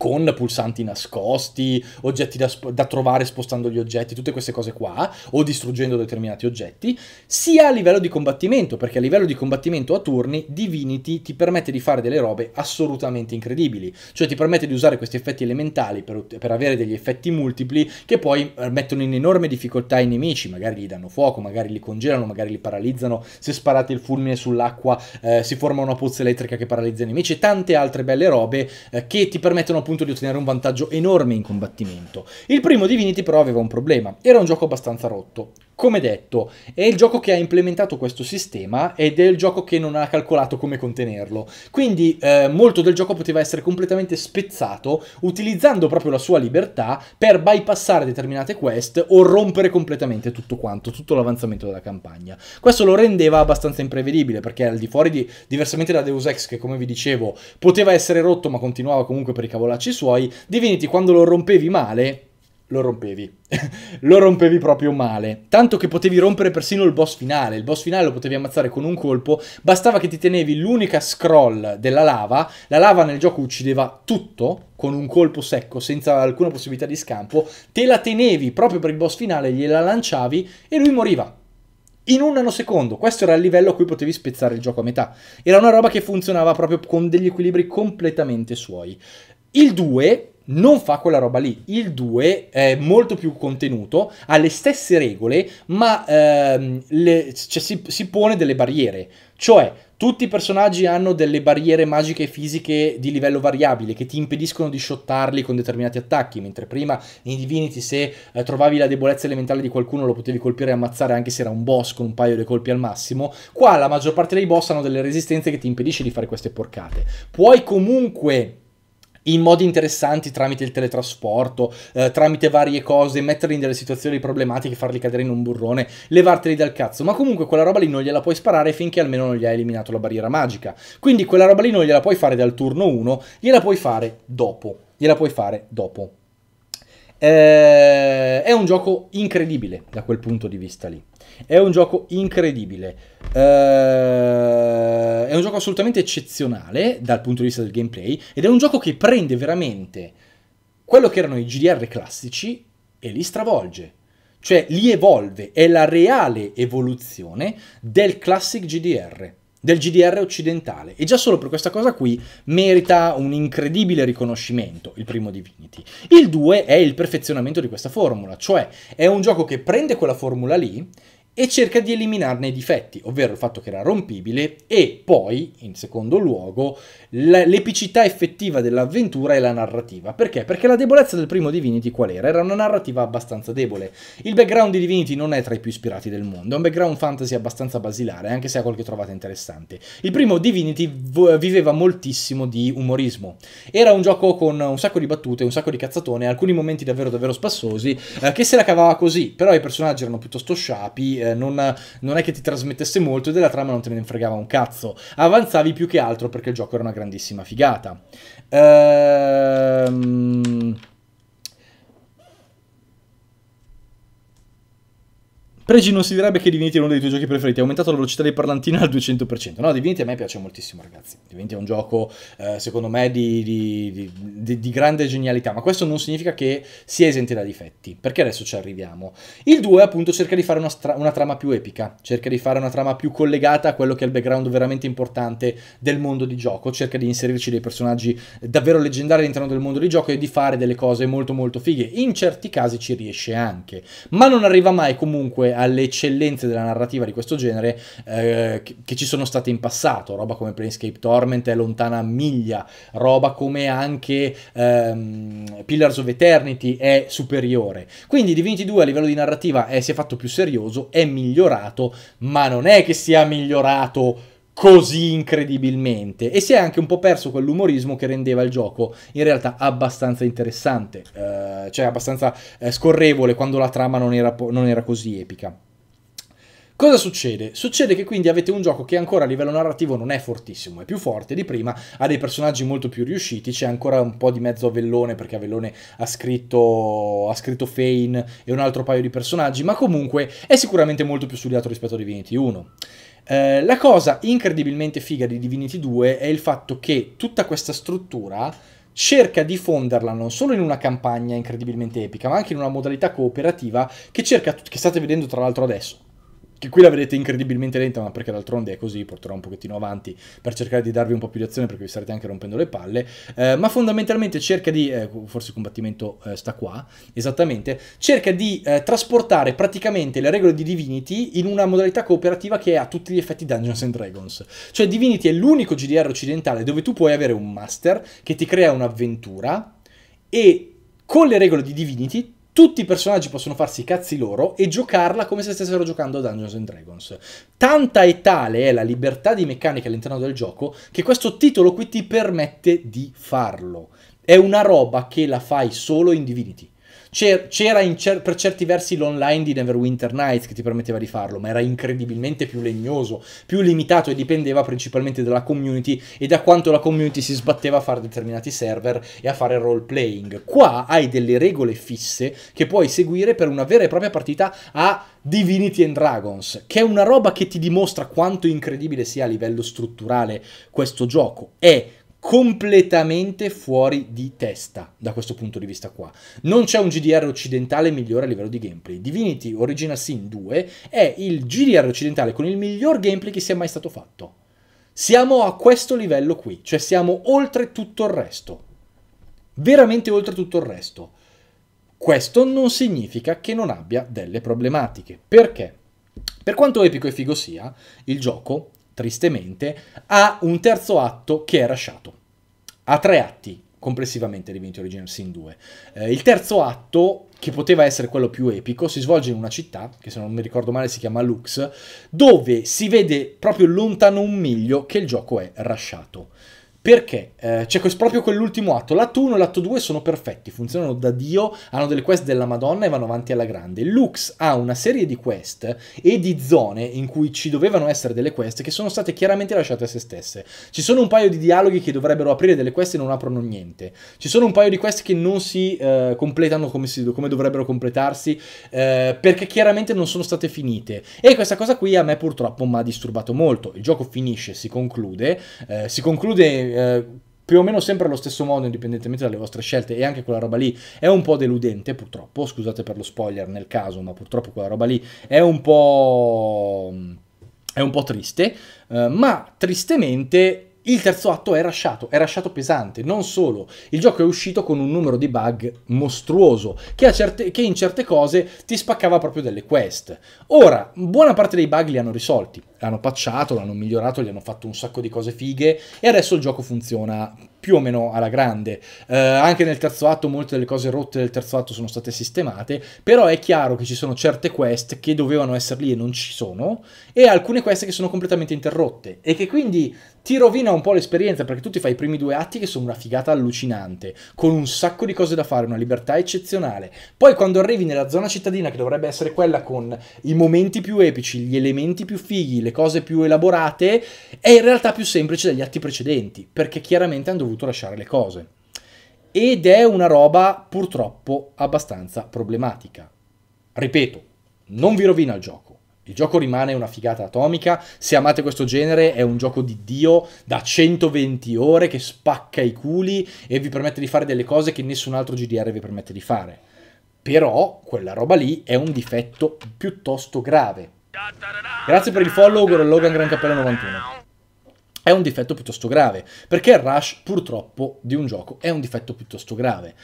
con pulsanti nascosti, oggetti da, da, trovare spostando gli oggetti, tutte queste cose qua, o distruggendo determinati oggetti, sia a livello di combattimento, perché a livello di combattimento a turni Divinity ti permette di fare delle robe assolutamente incredibili, cioè ti permette di usare questi effetti elementali per, per avere degli effetti multipli che poi eh, mettono in enorme difficoltà i nemici, magari gli danno fuoco, magari li congelano, magari li paralizzano, se sparate il fulmine sull'acqua eh, si forma una pozza elettrica che paralizza i nemici e tante altre belle robe eh, che ti permettono appunto appunto di ottenere un vantaggio enorme in combattimento. Il primo Divinity però aveva un problema, era un gioco abbastanza rotto. Come detto, è il gioco che ha implementato questo sistema ed è il gioco che non ha calcolato come contenerlo. Quindi eh, molto del gioco poteva essere completamente spezzato utilizzando proprio la sua libertà per bypassare determinate quest o rompere completamente tutto quanto, tutto l'avanzamento della campagna. Questo lo rendeva abbastanza imprevedibile perché al di fuori di, diversamente da Deus Ex che come vi dicevo poteva essere rotto ma continuava comunque per i cavolacci suoi, Divinity quando lo rompevi male lo rompevi. [laughs] lo rompevi proprio male. Tanto che potevi rompere persino il boss finale. Il boss finale lo potevi ammazzare con un colpo. Bastava che ti tenevi l'unica scroll della lava. La lava nel gioco uccideva tutto con un colpo secco, senza alcuna possibilità di scampo. Te la tenevi proprio per il boss finale, gliela lanciavi e lui moriva. In un nanosecondo, questo era il livello a cui potevi spezzare il gioco a metà. Era una roba che funzionava proprio con degli equilibri completamente suoi. Il 2 non fa quella roba lì. Il 2 è molto più contenuto, ha le stesse regole, ma ehm, le, cioè, si, si pone delle barriere. Cioè, tutti i personaggi hanno delle barriere magiche e fisiche di livello variabile che ti impediscono di shottarli con determinati attacchi, mentre prima in Divinity se eh, trovavi la debolezza elementale di qualcuno lo potevi colpire e ammazzare anche se era un boss con un paio di colpi al massimo, qua la maggior parte dei boss hanno delle resistenze che ti impedisce di fare queste porcate. Puoi comunque in modi interessanti tramite il teletrasporto, eh, tramite varie cose, metterli in delle situazioni problematiche, farli cadere in un burrone, levarteli dal cazzo. Ma comunque quella roba lì non gliela puoi sparare finché almeno non gli hai eliminato la barriera magica. Quindi quella roba lì non gliela puoi fare dal turno 1, gliela puoi fare dopo. Gliela puoi fare dopo. Eh, è un gioco incredibile da quel punto di vista lì. È un gioco incredibile. Uh, è un gioco assolutamente eccezionale dal punto di vista del gameplay ed è un gioco che prende veramente quello che erano i GDR classici e li stravolge. Cioè li evolve, è la reale evoluzione del classic GDR del GDR occidentale e già solo per questa cosa qui merita un incredibile riconoscimento il primo Divinity. Il 2 è il perfezionamento di questa formula, cioè è un gioco che prende quella formula lì e cerca di eliminarne i difetti, ovvero il fatto che era rompibile e poi, in secondo luogo, l'epicità effettiva dell'avventura e la narrativa. Perché? Perché la debolezza del primo Divinity qual era? Era una narrativa abbastanza debole. Il background di Divinity non è tra i più ispirati del mondo, è un background fantasy abbastanza basilare, anche se ha qualche trovata interessante. Il primo Divinity viveva moltissimo di umorismo. Era un gioco con un sacco di battute, un sacco di cazzatone, alcuni momenti davvero davvero spassosi, eh, che se la cavava così, però i personaggi erano piuttosto sciapi eh, non, non, è che ti trasmettesse molto e della trama non te ne fregava un cazzo. Avanzavi più che altro perché il gioco era una grandissima figata. Ehm... Pregi non si direbbe che Divinity è uno dei tuoi giochi preferiti, hai aumentato la velocità dei parlantini [laughs] al 200%. No, Divinity a me piace moltissimo, ragazzi. Divinity è un gioco, eh, secondo me, di, di, di, di, grande genialità, ma questo non significa che sia esente da difetti, perché adesso ci arriviamo. Il 2, appunto, cerca di fare una, una trama più epica, cerca di fare una trama più collegata a quello che è il background veramente importante del mondo di gioco, cerca di inserirci dei personaggi davvero leggendari all'interno del mondo di gioco e di fare delle cose molto molto fighe. In certi casi ci riesce anche, ma non arriva mai comunque alle eccellenze della narrativa di questo genere eh, che, che, ci sono state in passato, roba come Planescape Torment è lontana a miglia, roba come anche ehm, Pillars of Eternity è superiore. Quindi Divinity 2 a livello di narrativa è, eh, si è fatto più serioso, è migliorato, ma non è che sia migliorato così incredibilmente e si è anche un po' perso quell'umorismo che rendeva il gioco in realtà abbastanza interessante, eh, cioè abbastanza eh, scorrevole quando la trama non era, non era così epica. Cosa succede? Succede che quindi avete un gioco che ancora a livello narrativo non è fortissimo, è più forte di prima, ha dei personaggi molto più riusciti, c'è ancora un po' di mezzo Avellone perché Avellone ha scritto, ha scritto Fane e un altro paio di personaggi, ma comunque è sicuramente molto più studiato rispetto a Divinity 1. Eh, la cosa incredibilmente figa di Divinity 2 è il fatto che tutta questa struttura cerca di fonderla non solo in una campagna incredibilmente epica, ma anche in una modalità cooperativa che cerca, che state vedendo tra l'altro adesso, che qui la vedete incredibilmente lenta, ma perché d'altronde è così, porterò un pochettino avanti per cercare di darvi un po' più di azione perché vi starete anche rompendo le palle, eh, ma fondamentalmente cerca di, eh, forse il combattimento eh, sta qua, esattamente, cerca di eh, trasportare praticamente le regole di Divinity in una modalità cooperativa che è a tutti gli effetti Dungeons and Dragons, cioè Divinity è l'unico GDR occidentale dove tu puoi avere un master che ti crea un'avventura e con le regole di Divinity tutti i personaggi possono farsi i cazzi loro e giocarla come se stessero giocando a Dungeons and Dragons. Tanta e tale è la libertà di meccanica all'interno del gioco che questo titolo qui ti permette di farlo. È una roba che la fai solo in Divinity. C'era cer per certi versi l'online di Neverwinter Nights che ti permetteva di farlo, ma era incredibilmente più legnoso, più limitato e dipendeva principalmente dalla community e da quanto la community si sbatteva a fare determinati server e a fare role playing. Qua hai delle regole fisse che puoi seguire per una vera e propria partita a Divinity and Dragons, che è una roba che ti dimostra quanto incredibile sia a livello strutturale questo gioco. È completamente fuori di testa da questo punto di vista qua. Non c'è un GDR occidentale migliore a livello di gameplay. Divinity Original Sin 2 è il GDR occidentale con il miglior gameplay che sia mai stato fatto. Siamo a questo livello qui, cioè siamo oltre tutto il resto. Veramente oltre tutto il resto. Questo non significa che non abbia delle problematiche. Perché? Per quanto epico e figo sia, il gioco tristemente, ha un terzo atto che è lasciato. A tre atti complessivamente Divinity Original Sin 2. Eh, il terzo atto, che poteva essere quello più epico, si svolge in una città, che se non mi ricordo male si chiama Lux, dove si vede proprio lontano un miglio che il gioco è lasciato. Perché? Eh, c'è proprio quell'ultimo atto. L'atto 1 e l'atto 2 sono perfetti, funzionano da Dio, hanno delle quest della Madonna e vanno avanti alla grande. Lux ha una serie di quest e di zone in cui ci dovevano essere delle quest che sono state chiaramente lasciate a se stesse. Ci sono un paio di dialoghi che dovrebbero aprire delle quest e non aprono niente. Ci sono un paio di quest che non si eh, completano come, si, come, dovrebbero completarsi eh, perché chiaramente non sono state finite. E questa cosa qui a me purtroppo mi ha disturbato molto. Il gioco finisce, si conclude, eh, si conclude eh, più o meno sempre allo stesso modo, indipendentemente dalle vostre scelte, e anche quella roba lì è un po' deludente, purtroppo. Scusate per lo spoiler nel caso, ma purtroppo quella roba lì è un po'. È un po' triste, eh, ma tristemente il terzo atto è rasciato, è rasciato pesante, non solo. Il gioco è uscito con un numero di bug mostruoso, che, certe, che in certe cose ti spaccava proprio delle quest. Ora, buona parte dei bug li hanno risolti, l'hanno patchato, l'hanno migliorato, gli hanno fatto un sacco di cose fighe e adesso il gioco funziona più o meno alla grande. Eh, anche nel terzo atto molte delle cose rotte del terzo atto sono state sistemate, però è chiaro che ci sono certe quest che dovevano essere lì e non ci sono, e alcune quest che sono completamente interrotte, e che quindi ti rovina un po' l'esperienza perché tu ti fai i primi due atti che sono una figata allucinante, con un sacco di cose da fare, una libertà eccezionale. Poi quando arrivi nella zona cittadina, che dovrebbe essere quella con i momenti più epici, gli elementi più fighi, le cose più elaborate, è in realtà più semplice degli atti precedenti, perché chiaramente hanno dovuto lasciare le cose. Ed è una roba purtroppo abbastanza problematica. Ripeto, non vi rovina il gioco il gioco rimane una figata atomica. Se amate questo genere, è un gioco di Dio da 120 ore che spacca i culi e vi permette di fare delle cose che nessun altro GDR vi permette di fare. Però quella roba lì è un difetto piuttosto grave. Grazie per il follow, Logan Gran Cappello 91. È un difetto piuttosto grave, perché il rush purtroppo di un gioco è un difetto piuttosto grave.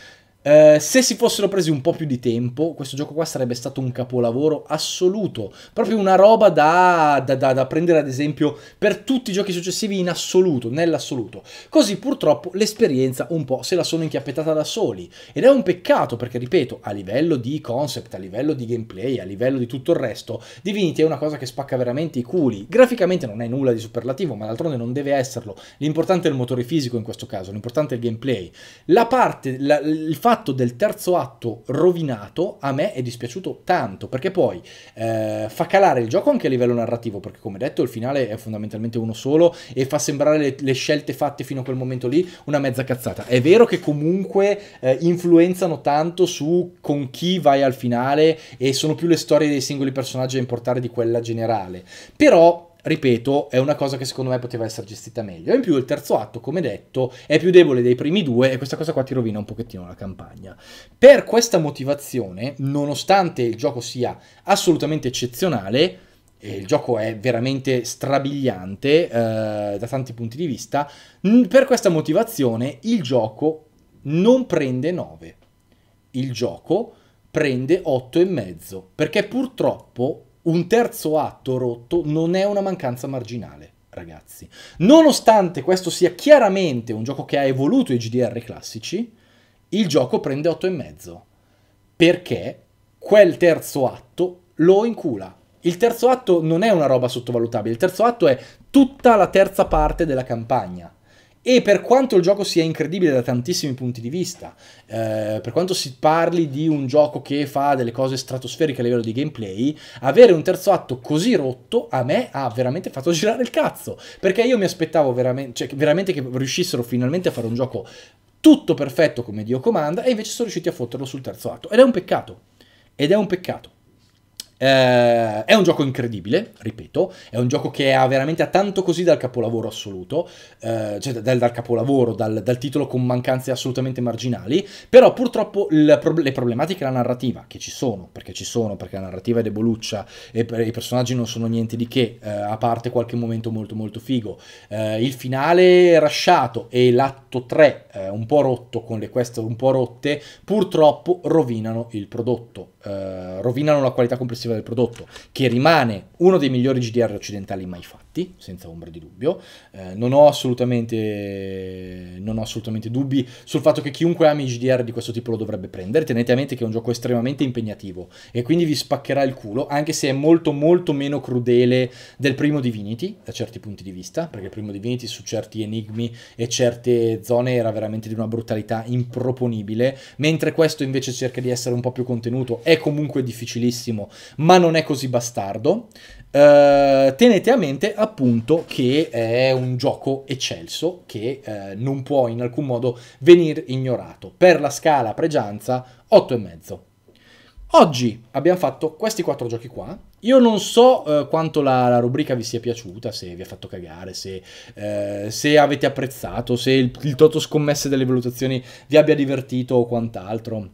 Eh, se si fossero presi un po' più di tempo, questo gioco qua sarebbe stato un capolavoro assoluto, proprio una roba da, da, da, da prendere ad esempio per tutti i giochi successivi in assoluto, nell'assoluto. Così purtroppo l'esperienza un po' se la sono inchiappettata da soli ed è un peccato perché, ripeto, a livello di concept, a livello di gameplay, a livello di tutto il resto, Divinity è una cosa che spacca veramente i culi. Graficamente non è nulla di superlativo, ma d'altronde non deve esserlo. L'importante è il motore fisico in questo caso, l'importante è il gameplay. La parte, la, il fatto fatto del terzo atto rovinato a me è dispiaciuto tanto, perché poi eh, fa calare il gioco anche a livello narrativo, perché come detto il finale è fondamentalmente uno solo e fa sembrare le, le scelte fatte fino a quel momento lì una mezza cazzata. È vero che comunque eh, influenzano tanto su con chi vai al finale e sono più le storie dei singoli personaggi a importare di quella generale, però ripeto, è una cosa che secondo me poteva essere gestita meglio. E in più il terzo atto, come detto, è più debole dei primi due e questa cosa qua ti rovina un pochettino la campagna. Per questa motivazione, nonostante il gioco sia assolutamente eccezionale, il gioco è veramente strabiliante eh, da tanti punti di vista, per questa motivazione il gioco non prende 9. Il gioco prende 8,5 perché purtroppo un terzo atto rotto non è una mancanza marginale ragazzi. Nonostante questo sia chiaramente un gioco che ha evoluto i GDR classici, il gioco prende 8,5 perché quel terzo atto lo incula. Il terzo atto non è una roba sottovalutabile, il terzo atto è tutta la terza parte della campagna. E per quanto il gioco sia incredibile da tantissimi punti di vista, eh, per quanto si parli di un gioco che fa delle cose stratosferiche a livello di gameplay, avere un terzo atto così rotto a me ha veramente fatto [laughs] girare il cazzo. Perché io mi aspettavo veramente, cioè, veramente che riuscissero finalmente a fare un gioco tutto perfetto come Dio comanda, e invece sono riusciti a fotterlo sul terzo atto. Ed è un peccato. Ed è un peccato. Eh, è un gioco incredibile, ripeto, è un gioco che ha veramente ha tanto così dal capolavoro assoluto, eh, cioè dal, dal capolavoro, dal, dal, titolo con mancanze assolutamente marginali, però purtroppo il, le problematiche della narrativa, che ci sono, perché ci sono, perché la narrativa è deboluccia e per, i personaggi non sono niente di che, eh, a parte qualche momento molto molto figo, eh, il finale rasciato e l'atto 3 eh, un po' rotto con le quest un po' rotte, purtroppo rovinano il prodotto eh, rovinano la qualità complessiva del prodotto, che rimane uno dei migliori GDR occidentali mai fatti fatti, senza ombra di dubbio. Eh, non, ho non, ho assolutamente, dubbi sul fatto che chiunque ami GDR di questo tipo lo dovrebbe prendere. Tenete a mente che è un gioco estremamente impegnativo e quindi vi spaccherà il culo, anche se è molto molto meno crudele del primo Divinity, da certi punti di vista, perché il primo Divinity su certi enigmi e certe zone era veramente di una brutalità improponibile, mentre questo invece cerca di essere un po' più contenuto, è comunque difficilissimo, ma non è così bastardo. Eh, tenete a mente appunto che è un gioco eccelso che eh, non può in alcun modo venir ignorato. Per la scala pregianza 8,5. Oggi abbiamo fatto questi quattro giochi qua. Io non so eh, quanto la, la, rubrica vi sia piaciuta, se vi ha fatto cagare, se, eh, se avete apprezzato, se il, il toto scommesse delle valutazioni vi abbia divertito o quant'altro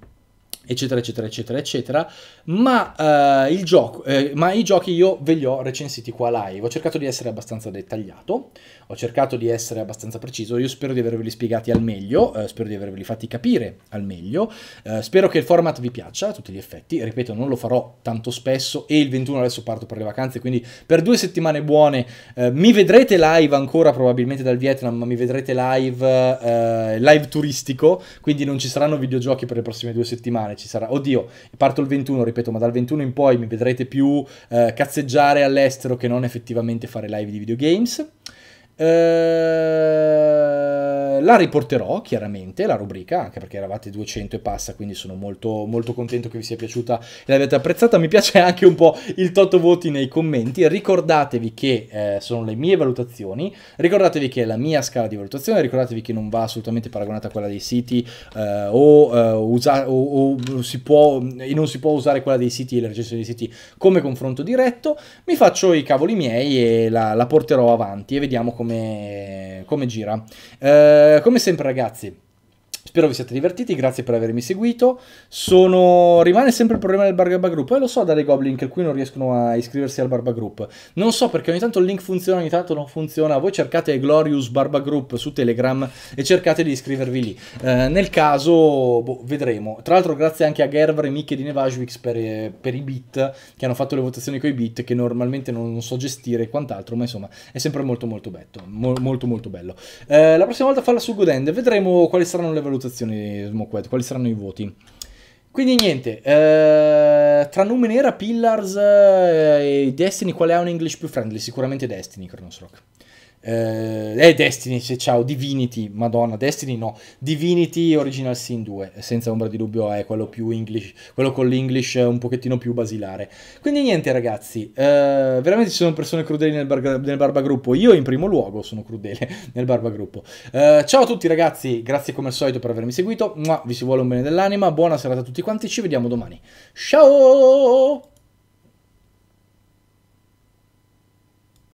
eccetera eccetera eccetera eccetera ma, eh, gioco, eh, ma, i giochi io ve li ho recensiti qua live ho cercato di essere abbastanza dettagliato ho cercato di essere abbastanza preciso io spero di averveli spiegati al meglio eh, spero di averveli fatti capire al meglio eh, spero che il format vi piaccia a tutti gli effetti ripeto non lo farò tanto spesso e il 21 adesso parto per le vacanze quindi per due settimane buone eh, mi vedrete live ancora probabilmente dal Vietnam ma mi vedrete live eh, live turistico quindi non ci saranno videogiochi per le prossime due settimane settimane eh, ci sarà. Oddio, parto il 21, ripeto, ma dal 21 in poi mi vedrete più eh, cazzeggiare all'estero che non effettivamente fare live di videogames. Eh, la riporterò chiaramente la rubrica, anche perché eravate 200 e passa, quindi sono molto, molto contento che vi sia piaciuta e l'abbiate apprezzata. Mi piace anche un po' il toto voti nei commenti. Ricordatevi che eh, sono le mie valutazioni, ricordatevi che è la mia scala di valutazione, ricordatevi che non va assolutamente paragonata a quella dei siti eh, o, eh, usa- o, o si può, e non si può usare quella dei siti e la recensione dei siti come confronto diretto. Mi faccio i cavoli miei e la, la porterò avanti e vediamo come come, come gira. Eh, come sempre ragazzi, Spero vi siate divertiti, grazie per avermi seguito. Sono... Rimane sempre il problema del Barba Group. E eh, lo so dalle Goblin che qui non riescono a iscriversi al Barba Group. Non so perché ogni tanto il link funziona, ogni tanto non funziona. Voi cercate Glorious Barba Group su Telegram e cercate di iscrivervi lì. Eh, nel caso, boh, vedremo. Tra l'altro grazie anche a Gerber e Micche di Nevajwix per, eh, per, i bit, che hanno fatto le votazioni con i bit, che normalmente non, non so gestire e quant'altro, ma insomma è sempre molto molto bello. Mo molto molto bello. Eh, la prossima volta farla su Godend, vedremo quali saranno le valutazioni valutazioni Smoquet, quali saranno i voti? Quindi niente, eh, tra Numenera, Pillars eh, e Destiny, qual è un English più friendly? Sicuramente Destiny, Kronos Rock. Eh, eh, Destiny, se ciao, Divinity, madonna, Destiny no, Divinity Original Sin 2, senza ombra di dubbio è quello più English, quello con l'English un pochettino più basilare. Quindi niente ragazzi, eh, veramente ci sono persone crudeli nel, bar, nel barbagruppo, io in primo luogo sono crudele [laughs] nel barbagruppo. Eh, ciao a tutti ragazzi, grazie come al solito per avermi seguito, Mua, vi si vuole un bene dell'anima, buona serata a tutti quanti, ci vediamo domani. Ciao!